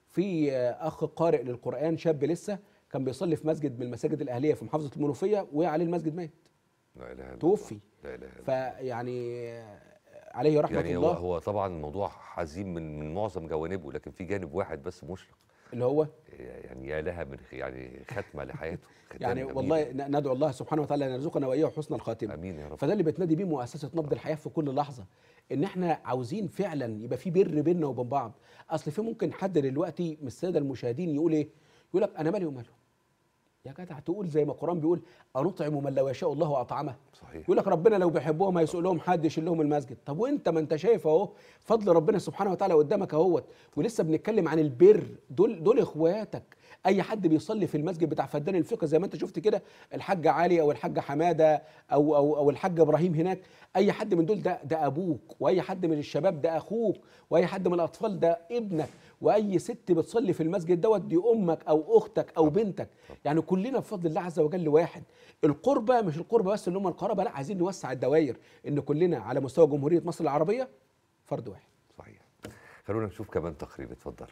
في اخ قارئ للقران شاب لسه كان بيصلي في مسجد من المساجد الاهليه في محافظه المنوفيه وعليه المسجد مات لا اله الا توفي لا اله الا فيعني عليه رحمه يعني الله هو طبعا الموضوع حزين من من معظم جوانبه لكن في جانب واحد بس مشرق اللي هو يعني يا لها من يعني ختمه لحياته يعني والله ندعو الله سبحانه وتعالى ان يرزقنا واياه حسن الخاتمه امين يا رب فده اللي بتنادي بيه مؤسسه نبض الحياه في كل لحظه ان احنا عاوزين فعلا يبقى في بر بيننا وبين بعض اصل في ممكن حد دلوقتي من الساده المشاهدين يقول ايه يقول لك انا مالي وماله يا جدع تقول زي ما القران بيقول أنطعم من لو يشاء الله أطعمه صحيح يقول لك ربنا لو بيحبهم هيسوق لهم حد يشيل لهم المسجد طب وأنت ما أنت شايف أهو فضل ربنا سبحانه وتعالى قدامك أهوت ولسه بنتكلم عن البر دول دول إخواتك أي حد بيصلي في المسجد بتاع فدان الفقه زي ما أنت شفت كده الحاج علي أو الحاج حمادة أو أو أو الحاج إبراهيم هناك أي حد من دول ده ده أبوك وأي حد من الشباب ده أخوك وأي حد من الأطفال ده ابنك واي ست بتصلي في المسجد دوت دي امك او اختك او بنتك يعني كلنا بفضل الله عز وجل واحد القربه مش القربه بس اللي هم القرابه لا عايزين نوسع الدوائر ان كلنا على مستوى جمهوريه مصر العربيه فرد واحد صحيح خلونا نشوف كمان تقريب اتفضل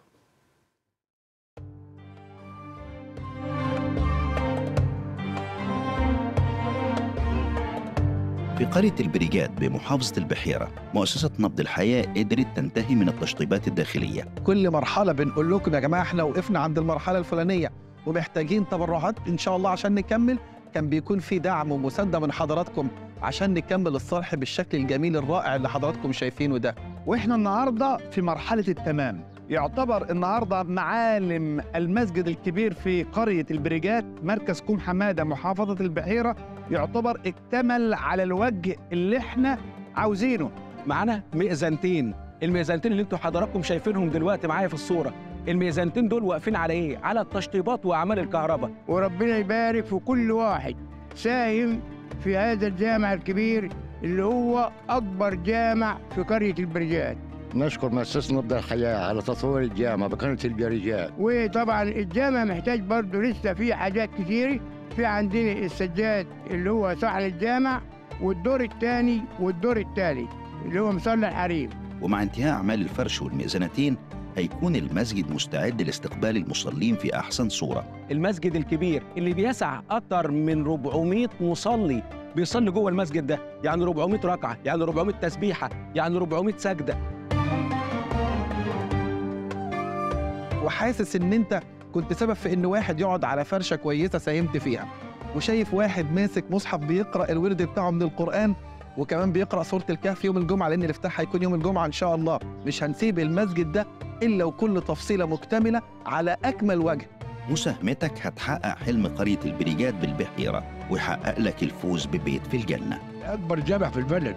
في قرية البريجات بمحافظة البحيرة مؤسسة نبض الحياة قدرت تنتهي من التشطيبات الداخلية كل مرحلة بنقول لكم يا جماعة احنا وقفنا عند المرحلة الفلانية ومحتاجين تبرعات إن شاء الله عشان نكمل كان بيكون في دعم ومساندة من حضراتكم عشان نكمل الصرح بالشكل الجميل الرائع اللي حضراتكم شايفينه ده وإحنا النهاردة في مرحلة التمام يعتبر النهارده معالم المسجد الكبير في قريه البريجات مركز كوم حماده محافظه البحيره يعتبر اكتمل على الوجه اللي احنا عاوزينه معانا ميزانتين الميزانتين اللي انتوا حضراتكم شايفينهم دلوقتي معايا في الصوره الميزانتين دول واقفين على ايه على التشطيبات واعمال الكهرباء وربنا يبارك في كل واحد ساهم في هذا الجامع الكبير اللي هو اكبر جامع في قريه البرجات نشكر مؤسسة نبض الحياة على تطوير الجامع بقناة البرجات وطبعا الجامع محتاج برضه لسه في حاجات كتير في عندنا السجاد اللي هو ساحل الجامع والدور الثاني والدور الثالث اللي هو مصلى الحريم ومع انتهاء اعمال الفرش والميزانتين هيكون المسجد مستعد لاستقبال المصلين في احسن صوره المسجد الكبير اللي بيسع اكثر من 400 مصلي بيصلي جوه المسجد ده يعني 400 ركعه يعني 400 تسبيحه يعني 400 سجده وحاسس ان انت كنت سبب في ان واحد يقعد على فرشه كويسه ساهمت فيها وشايف واحد ماسك مصحف بيقرا الورد بتاعه من القران وكمان بيقرا سوره الكهف يوم الجمعه لان الافتتاح هيكون يوم الجمعه ان شاء الله مش هنسيب المسجد ده الا وكل تفصيله مكتمله على اكمل وجه مساهمتك هتحقق حلم قرية البريجات بالبحيرة ويحقق لك الفوز ببيت في الجنة أكبر جامع في البلد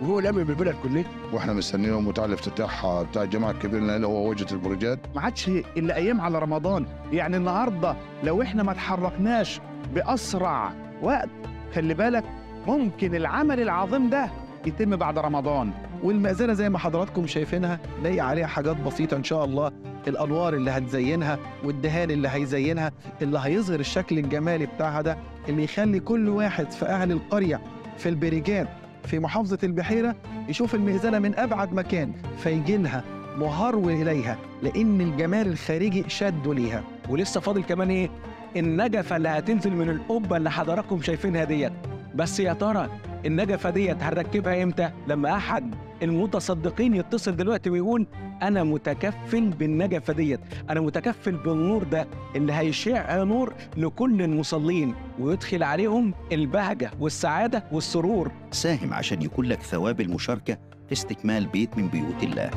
وهو لم بالبلد كله واحنا مستنيين متاع الافتتاح بتاع الجامعه الكبير اللي هو وجهه البروجات ما عادش الا ايام على رمضان يعني النهارده لو احنا ما تحركناش باسرع وقت خلي بالك ممكن العمل العظيم ده يتم بعد رمضان والمأذنة زي ما حضراتكم شايفينها لاقي عليها حاجات بسيطة إن شاء الله الأنوار اللي هتزينها والدهان اللي هيزينها اللي هيظهر الشكل الجمالي بتاعها ده اللي يخلي كل واحد في أهل القرية في البريجات في محافظة البحيرة يشوف المئذنة من أبعد مكان فيجي لها مهرو إليها لأن الجمال الخارجي شده ليها ولسه فاضل كمان إيه النجفة اللي هتنزل من القبة اللي حضراتكم شايفينها ديت بس يا ترى النجفة ديت هنركبها إمتى لما أحد المتصدقين يتصل دلوقتي ويقول انا متكفل بالنجفه ديت انا متكفل بالنور ده اللي هيشع نور لكل المصلين ويدخل عليهم البهجه والسعاده والسرور ساهم عشان يكون لك ثواب المشاركه في استكمال بيت من بيوت الله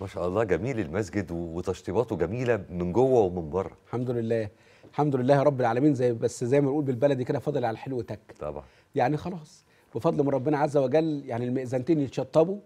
ما شاء الله جميل المسجد وتشطيباته جميله من جوه ومن بره الحمد لله الحمد لله رب العالمين زي بس زي ما نقول بالبلدي كده فاضل على الحلو تك طبعا يعني خلاص بفضل من ربنا عز وجل يعني المئذنتين يتشطبوا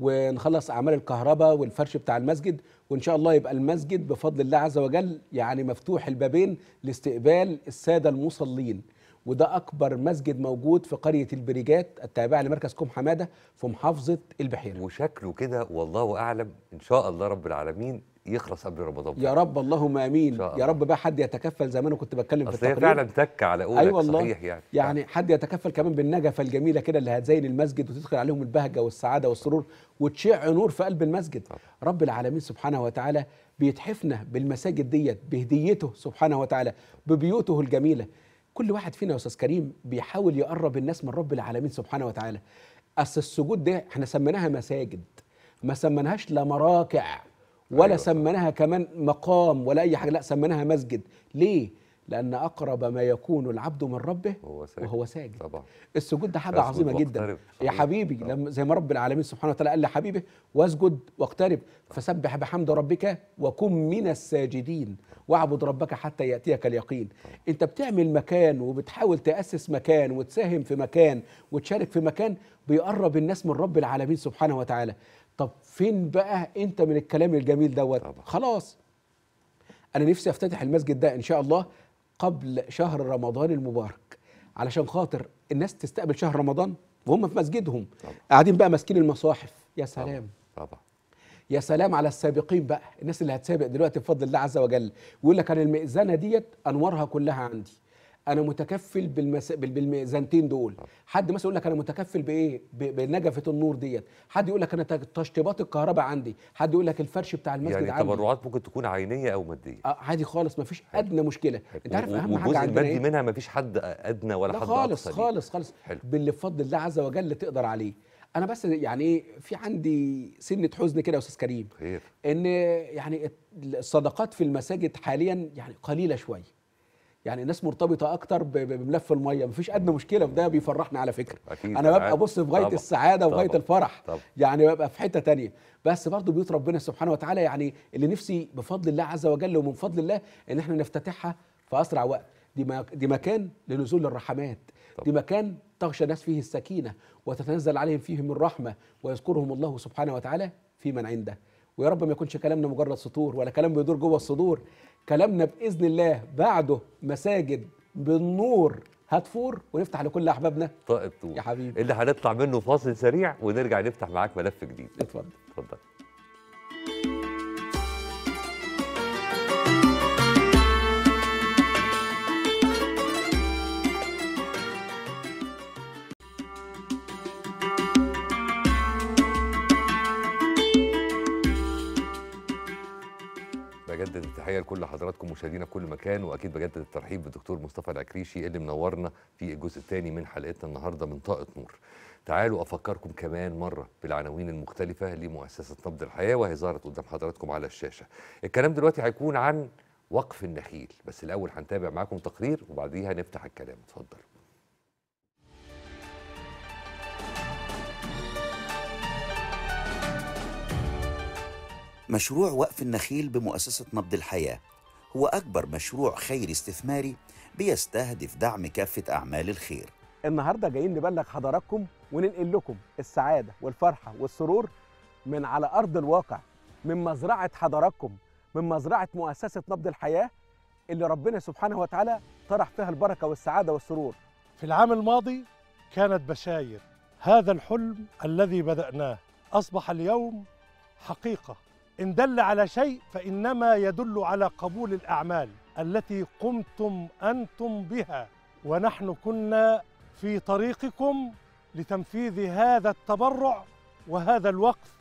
ونخلص اعمال الكهرباء والفرش بتاع المسجد وان شاء الله يبقى المسجد بفضل الله عز وجل يعني مفتوح البابين لاستقبال الساده المصلين وده اكبر مسجد موجود في قريه البريجات التابعه لمركز كوم حماده في محافظه البحيره وشكله كده والله اعلم ان شاء الله رب العالمين يخلص قبل رمضان يا رب اللهم امين يا رب بقى حد يتكفل زي ما انا كنت بتكلم في التقرير فعلا تك على قولك أيوة والله صحيح يعني يعني حد يتكفل كمان بالنجفه الجميله كده اللي هتزين المسجد وتدخل عليهم البهجه والسعاده والسرور وتشع نور في قلب المسجد طبعا. رب العالمين سبحانه وتعالى بيتحفنا بالمساجد ديت بهديته سبحانه وتعالى ببيوته الجميله كل واحد فينا يا استاذ كريم بيحاول يقرب الناس من رب العالمين سبحانه وتعالى اصل السجود ده احنا سميناها مساجد ما سميناهاش لا مراكع ولا أيوة. سمناها كمان مقام ولا اي حاجه لا سمناها مسجد ليه لأن أقرب ما يكون العبد من ربه هو ساجد. وهو ساجد طبعا. السجود ده حاجة عظيمة جدا يا حبيبي طبعا. لما زي ما رب العالمين سبحانه وتعالى قال لحبيبه واسجد واقترب فسبح بحمد ربك وكن من الساجدين واعبد ربك حتى يأتيك اليقين طبعا. أنت بتعمل مكان وبتحاول تأسس مكان وتساهم في مكان وتشارك في مكان بيقرب الناس من رب العالمين سبحانه وتعالى طب فين بقى انت من الكلام الجميل دوت خلاص انا نفسي افتتح المسجد ده ان شاء الله قبل شهر رمضان المبارك علشان خاطر الناس تستقبل شهر رمضان وهم في مسجدهم طبعا. قاعدين بقى ماسكين المصاحف يا سلام طبعا. يا سلام على السابقين بقى الناس اللي هتسابق دلوقتي بفضل الله عز وجل ويقول لك انا المئذنه ديت انوارها كلها عندي انا متكفل بالمس... بالميزانتين دول حد مثلا يقول لك انا متكفل بايه بنجفه النور ديت حد يقول لك انا تشطيبات الكهرباء عندي حد يقول لك الفرش بتاع المسجد يعني عندي يعني التبرعات ممكن تكون عينيه او ماديه آه عادي خالص ما فيش ادنى مشكله انت عارف اهم حاجه عندنا المادي إيه؟ منها ما فيش حد ادنى ولا حد خالص اقصى خالص خالص حلو. باللي بفضل الله عز وجل تقدر عليه انا بس يعني ايه في عندي سنه حزن كده يا استاذ كريم خير. ان يعني الصدقات في المساجد حاليا يعني قليله شويه يعني الناس مرتبطه اكتر بملف الميه مفيش ادنى مشكله في ده بيفرحنا على فكره أكيد انا ببقى بص في غايه طبع. السعاده وغايه الفرح طبع. يعني ببقى في حته تانية بس برضه بيوت ربنا سبحانه وتعالى يعني اللي نفسي بفضل الله عز وجل ومن فضل الله ان احنا نفتتحها في اسرع وقت دي, دي مكان لنزول الرحمات طبع. دي مكان تغشى الناس فيه السكينه وتتنزل عليهم فيهم الرحمه ويذكرهم الله سبحانه وتعالى في من عنده ويا رب ما يكونش كلامنا مجرد سطور ولا كلام بيدور جوه الصدور كلامنا باذن الله بعده مساجد بالنور هتفور ونفتح لكل احبابنا طاقه طول يا حبيبي اللي هنطلع منه فاصل سريع ونرجع نفتح معاك ملف جديد اتفضل اتفضل بجدد التحيه لكل حضراتكم مشاهدينا في كل مكان واكيد بجدد الترحيب بالدكتور مصطفى العكريشي اللي منورنا في الجزء الثاني من حلقتنا النهارده من طاقه نور. تعالوا افكركم كمان مره بالعناوين المختلفه لمؤسسه نبض الحياه وهي ظهرت قدام حضراتكم على الشاشه. الكلام دلوقتي هيكون عن وقف النخيل بس الاول هنتابع معاكم تقرير وبعديها نفتح الكلام اتفضلوا. مشروع وقف النخيل بمؤسسة نبض الحياة هو أكبر مشروع خيري استثماري بيستهدف دعم كافة أعمال الخير النهاردة جايين نبلغ حضراتكم وننقل لكم السعادة والفرحة والسرور من على أرض الواقع من مزرعة حضراتكم من مزرعة مؤسسة نبض الحياة اللي ربنا سبحانه وتعالى طرح فيها البركة والسعادة والسرور في العام الماضي كانت بشاير هذا الحلم الذي بدأناه أصبح اليوم حقيقة إن دل على شيء فإنما يدل على قبول الأعمال التي قمتم أنتم بها ونحن كنا في طريقكم لتنفيذ هذا التبرع وهذا الوقف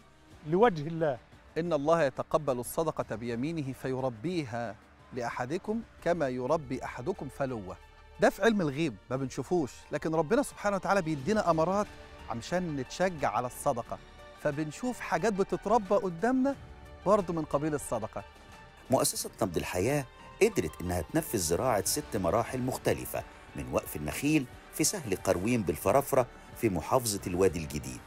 لوجه الله إن الله يتقبل الصدقة بيمينه فيربيها لأحدكم كما يربي أحدكم فلوة ده في علم الغيب ما بنشوفوش لكن ربنا سبحانه وتعالى بيدينا أمارات عشان نتشجع على الصدقة فبنشوف حاجات بتتربى قدامنا برضه من قبيل الصدقة مؤسسة نبض الحياة قدرت إنها تنفذ زراعة ست مراحل مختلفة من وقف النخيل في سهل قروين بالفرافرة في محافظة الوادي الجديد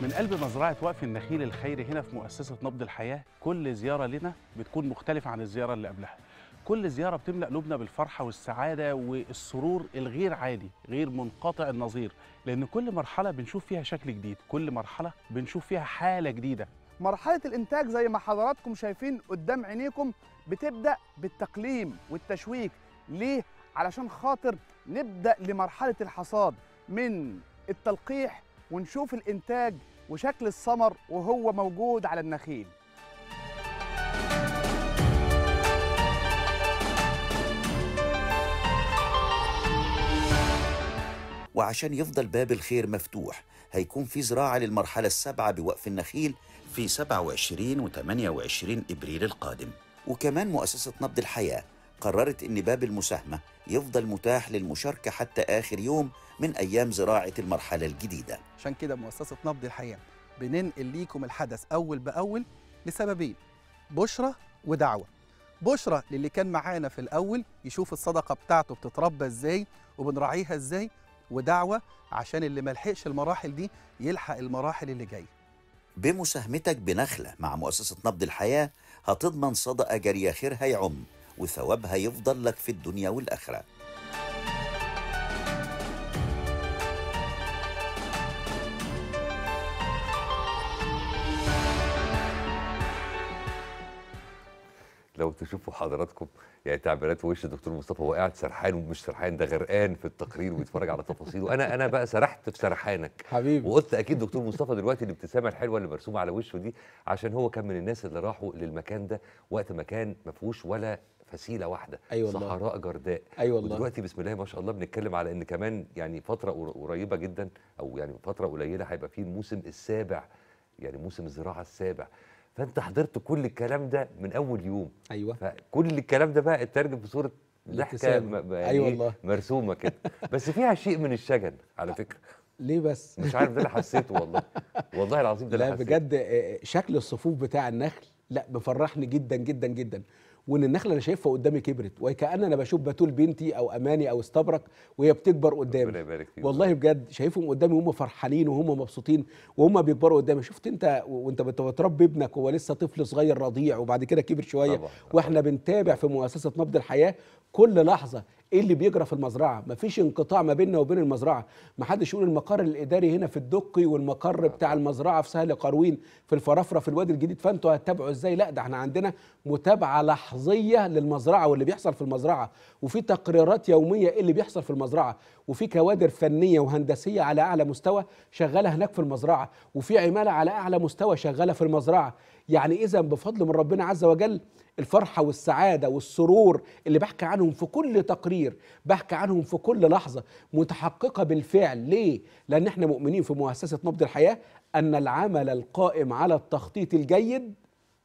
من قلب مزرعة وقف النخيل الخيري هنا في مؤسسة نبض الحياة كل زيارة لنا بتكون مختلفة عن الزيارة اللي قبلها كل زيارة بتملأ قلوبنا بالفرحة والسعادة والسرور الغير عادي غير منقطع النظير لأن كل مرحلة بنشوف فيها شكل جديد كل مرحلة بنشوف فيها حالة جديدة مرحلة الإنتاج زي ما حضراتكم شايفين قدام عينيكم بتبدأ بالتقليم والتشويك ليه؟ علشان خاطر نبدأ لمرحلة الحصاد من التلقيح ونشوف الإنتاج وشكل الثمر وهو موجود على النخيل وعشان يفضل باب الخير مفتوح هيكون في زراعة للمرحلة السابعة بوقف النخيل في 27 و 28 إبريل القادم وكمان مؤسسة نبض الحياة قررت إن باب المساهمة يفضل متاح للمشاركة حتى آخر يوم من أيام زراعة المرحلة الجديدة عشان كده مؤسسة نبض الحياة بننقل ليكم الحدث أول بأول لسببين بشرة ودعوة بشرة للي كان معانا في الأول يشوف الصدقة بتاعته بتتربى إزاي وبنراعيها إزاي ودعوه عشان اللي ما لحقش المراحل دي يلحق المراحل اللي جايه. بمساهمتك بنخله مع مؤسسه نبض الحياه هتضمن صدقه جاريه خيرها يعم وثوابها يفضل لك في الدنيا والاخره. لو تشوفوا حضراتكم يعني تعبيرات وش الدكتور مصطفى هو قاعد سرحان ومش سرحان ده غرقان في التقرير وبيتفرج على تفاصيله وانا انا بقى سرحت في سرحانك حبيبي وقلت اكيد دكتور مصطفى دلوقتي الابتسامه الحلوه اللي مرسومه على وشه دي عشان هو كان من الناس اللي راحوا للمكان ده وقت ما كان ما فيهوش ولا فسيله واحده أيوة صحراء جرداء أيوة ودلوقتي بسم الله ما شاء الله بنتكلم على ان كمان يعني فتره قريبه جدا او يعني فتره قليله هيبقى في الموسم السابع يعني موسم الزراعه السابع فانت حضرت كل الكلام ده من اول يوم ايوه فكل الكلام ده بقى اترجم بصوره ضحكه يعني أيوة إيه، مرسومه كده بس فيها شيء من الشجن على آه، فكره ليه بس مش عارف ده اللي حسيته والله والله العظيم ده اللي حسيته لا بجد آه، آه، شكل الصفوف بتاع النخل لا بفرحني جدا جدا جدا وان النخله انا شايفها قدامي كبرت وكأن انا بشوف بتول بنتي او اماني او استبرك وهي بتكبر قدامي والله بجد شايفهم قدامي وهم فرحانين وهم مبسوطين وهم بيكبروا قدامي شفت انت وانت بتربي ابنك وهو لسه طفل صغير رضيع وبعد كده كبر شويه واحنا بنتابع في مؤسسه نبض الحياه كل لحظه ايه اللي بيجرى في المزرعه مفيش انقطاع ما بيننا وبين المزرعه ما حدش يقول المقر الاداري هنا في الدقي والمقر بتاع المزرعه في سهل قروين في الفرافره في الوادي الجديد فانتوا هتتابعوا ازاي لا ده احنا عندنا متابعه لحظيه للمزرعه واللي بيحصل في المزرعه وفي تقريرات يوميه ايه اللي بيحصل في المزرعه وفي كوادر فنيه وهندسيه على اعلى مستوى شغاله هناك في المزرعه وفي عماله على اعلى مستوى شغاله في المزرعه يعني اذا بفضل من ربنا عز وجل الفرحة والسعادة والسرور اللي بحكي عنهم في كل تقرير بحكي عنهم في كل لحظة متحققة بالفعل ليه؟ لأن احنا مؤمنين في مؤسسة نبض الحياة أن العمل القائم على التخطيط الجيد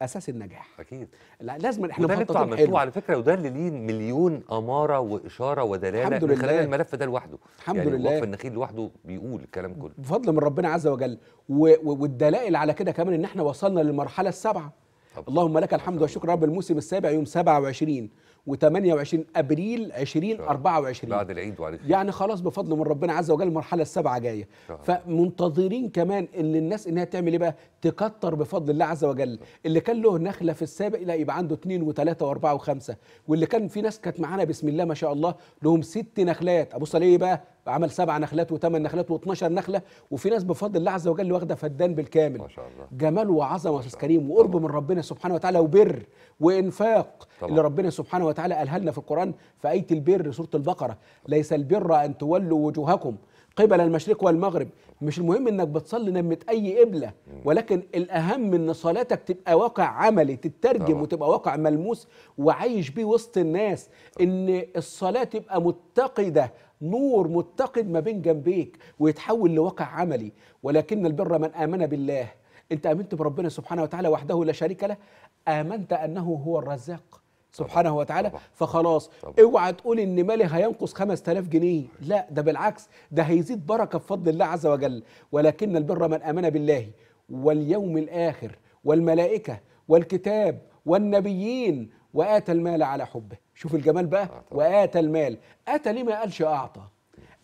اساس النجاح اكيد لا لازم احنا نطلع على فكره وده اللي ليه مليون اماره واشاره ودلاله الحمد لله خلال الملف ده لوحده الحمد يعني لله النخيل لوحده بيقول الكلام كله بفضل من ربنا عز وجل والدلائل على كده كمان ان احنا وصلنا للمرحله السابعه اللهم لك الحمد والشكر رب الموسم السابع يوم 27 و28 ابريل 2024 بعد العيد وعليك يعني خلاص بفضل من ربنا عز وجل المرحله السابعه جايه فمنتظرين كمان ان الناس انها تعمل ايه بقى تكتر بفضل الله عز وجل اللي كان له نخله في السابق لا يبقى عنده اثنين وثلاثه واربعه وخمسه واللي كان في ناس كانت معانا بسم الله ما شاء الله لهم ست نخلات ابص عليه بقى عمل سبع نخلات وثمان نخلات و12 نخله وفي ناس بفضل الله عز وجل واخده فدان بالكامل ما شاء الله جمال وعظمه يا استاذ كريم وقرب من ربنا سبحانه وتعالى وبر وانفاق طبعا. اللي ربنا سبحانه وتعالى قالها لنا في القران في ايه البر سوره البقره ليس البر ان تولوا وجوهكم قبل المشرق والمغرب مش المهم انك بتصلي نمت اي قبله ولكن الاهم ان صلاتك تبقى واقع عملي تترجم طبعا. وتبقى واقع ملموس وعايش بيه وسط الناس ان الصلاه تبقى متقده نور متقد ما بين جنبيك ويتحول لواقع عملي ولكن البر من آمن بالله أنت آمنت بربنا سبحانه وتعالى وحده لا شريك له آمنت أنه هو الرزاق سبحانه وتعالى طبعا. فخلاص طبعا. اوعى تقول ان مالي هينقص 5000 جنيه لا ده بالعكس ده هيزيد بركه بفضل الله عز وجل ولكن البر من امن بالله واليوم الاخر والملائكه والكتاب والنبيين واتى المال على حبه شوف الجمال بقى آه، واتى المال اتى ليه ما قالش اعطى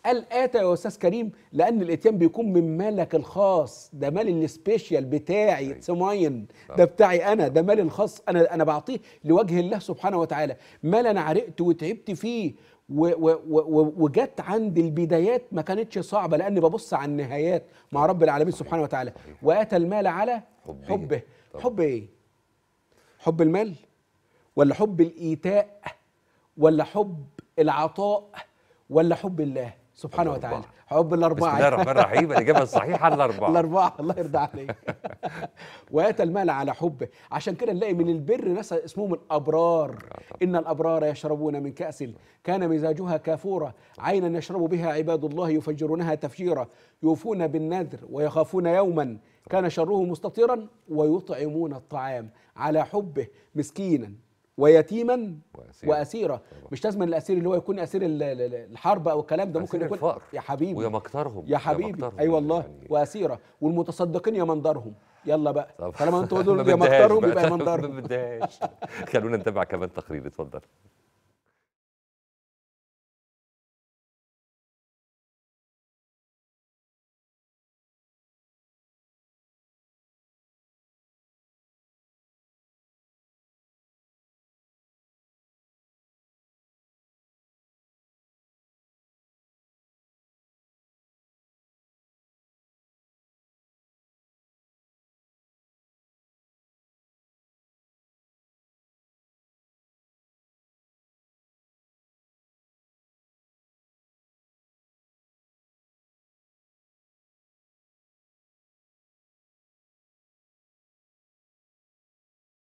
قال اتى يا استاذ كريم لان الاتيان بيكون من مالك الخاص ده مال السبيشيال بتاعي اتس أيوة. ده بتاعي انا ده مالي الخاص انا انا بعطيه لوجه الله سبحانه وتعالى مال انا عرقت وتعبت فيه وجت عند البدايات ما كانتش صعبه لان ببص على النهايات مع رب العالمين سبحانه وتعالى واتى المال على حبه حب ايه حب المال ولا حب الايتاء ولا حب العطاء ولا حب الله سبحانه وتعالى حب الاربعه بسم الله الرحمن الرحيم الاجابه الصحيحه الاربعه الاربعه الله يرضى عليك واتى المال على حبه عشان كده نلاقي من البر ناس اسمهم الابرار آه، ان الابرار يشربون من كاس كان مزاجها كافورا عينا يشرب بها عباد الله يفجرونها تفجيرا يوفون بالنذر ويخافون يوما كان شره مستطيرا ويطعمون الطعام على حبه مسكينا ويتيما واسيرا, مش لازم الاسير اللي هو يكون اسير الحرب او الكلام ده ممكن يكون الفقر. يا حبيبي ويا مكترهم يا حبيبي اي أيوة والله يعني. والمتصدقين يا منظرهم يلا بقى طالما انتوا دول يا مكترهم يبقى منظرهم خلونا نتابع كمان تقرير اتفضل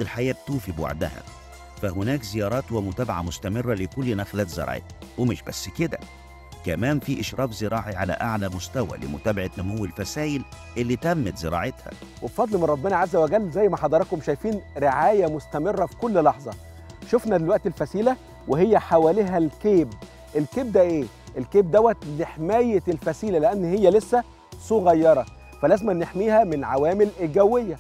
الحياة بتوفي بوعدها فهناك زيارات ومتابعة مستمرة لكل نخلة زرعت ومش بس كده كمان في إشراف زراعي على أعلى مستوى لمتابعة نمو الفسائل اللي تمت زراعتها وبفضل من ربنا عز وجل زي ما حضراتكم شايفين رعاية مستمرة في كل لحظة شفنا دلوقتي الفسيلة وهي حواليها الكيب الكيب ده إيه؟ الكيب دوت لحماية الفسيلة لأن هي لسه صغيرة فلازم نحميها من عوامل الجوية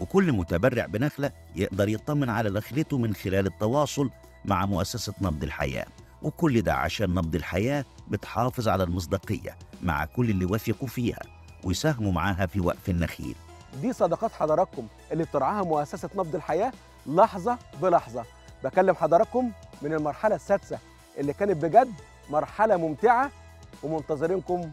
وكل متبرع بنخلة يقدر يطمن على نخلته من خلال التواصل مع مؤسسة نبض الحياة وكل ده عشان نبض الحياة بتحافظ على المصداقية مع كل اللي وثقوا فيها ويساهموا معاها في وقف النخيل دي صداقات حضراتكم اللي بترعاها مؤسسة نبض الحياة لحظة بلحظة بكلم حضراتكم من المرحلة السادسة اللي كانت بجد مرحلة ممتعة ومنتظرينكم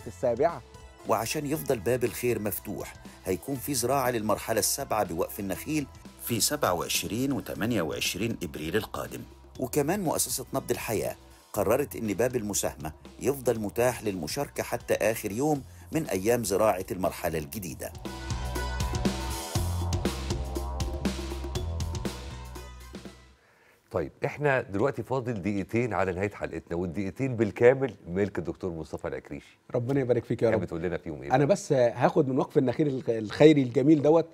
في السابعة وعشان يفضل باب الخير مفتوح هيكون في زراعة للمرحلة السابعة بوقف النخيل في 27 و 28 إبريل القادم وكمان مؤسسة نبض الحياة قررت أن باب المساهمة يفضل متاح للمشاركة حتى آخر يوم من أيام زراعة المرحلة الجديدة طيب احنا دلوقتي فاضل دقيقتين على نهايه حلقتنا والدقيقتين بالكامل ملك الدكتور مصطفى العكريشي ربنا يبارك فيك يا رب بتقول لنا فيهم ايه انا بس هاخد من وقف النخيل الخيري الجميل دوت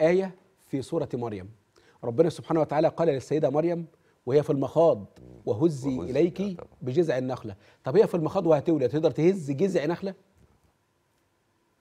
ايه في سوره مريم ربنا سبحانه وتعالى قال للسيده مريم وهي في المخاض وهزي, وهز اليك آه، بجذع النخله طب هي في المخاض وهتولد تقدر تهز جذع نخله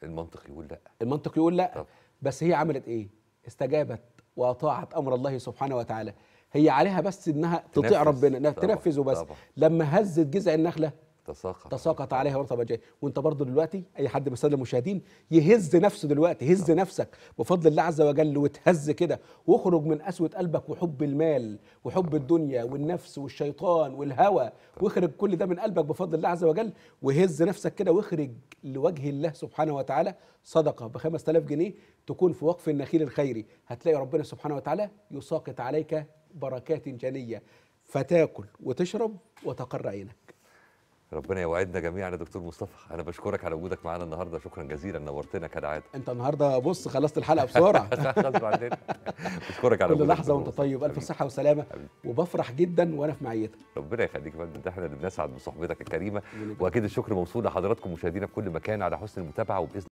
المنطق يقول لا المنطق يقول لا طب. بس هي عملت ايه استجابت واطاعت امر الله سبحانه وتعالى هي عليها بس انها تطيع ربنا انها تنفذه بس طبعا. لما هزت جذع النخله تساقط تساقط عليها ورطب جاي وانت برضه دلوقتي اي حد من الساده المشاهدين يهز نفسه دلوقتي هز طبعا. نفسك بفضل الله عز وجل وتهز كده واخرج من قسوه قلبك وحب المال وحب طبعا. الدنيا والنفس والشيطان والهوى واخرج كل ده من قلبك بفضل الله عز وجل وهز نفسك كده واخرج لوجه الله سبحانه وتعالى صدقه ب 5000 جنيه تكون في وقف النخيل الخيري هتلاقي ربنا سبحانه وتعالى يساقط عليك بركات جنية فتاكل وتشرب وتقر عينك ربنا يوعدنا جميعا يا دكتور مصطفى انا بشكرك على وجودك معانا النهارده شكرا جزيلا نورتنا كالعاده انت النهارده بص خلصت الحلقه بسرعه بشكرك على كل لحظه وانت طيب الف صحه وسلامه وبفرح جدا وانا في معيتك ربنا يخليك يا فندم احنا اللي بنسعد بصحبتك الكريمه واكيد الشكر موصول لحضراتكم مشاهدينا في كل مكان على حسن المتابعه وباذن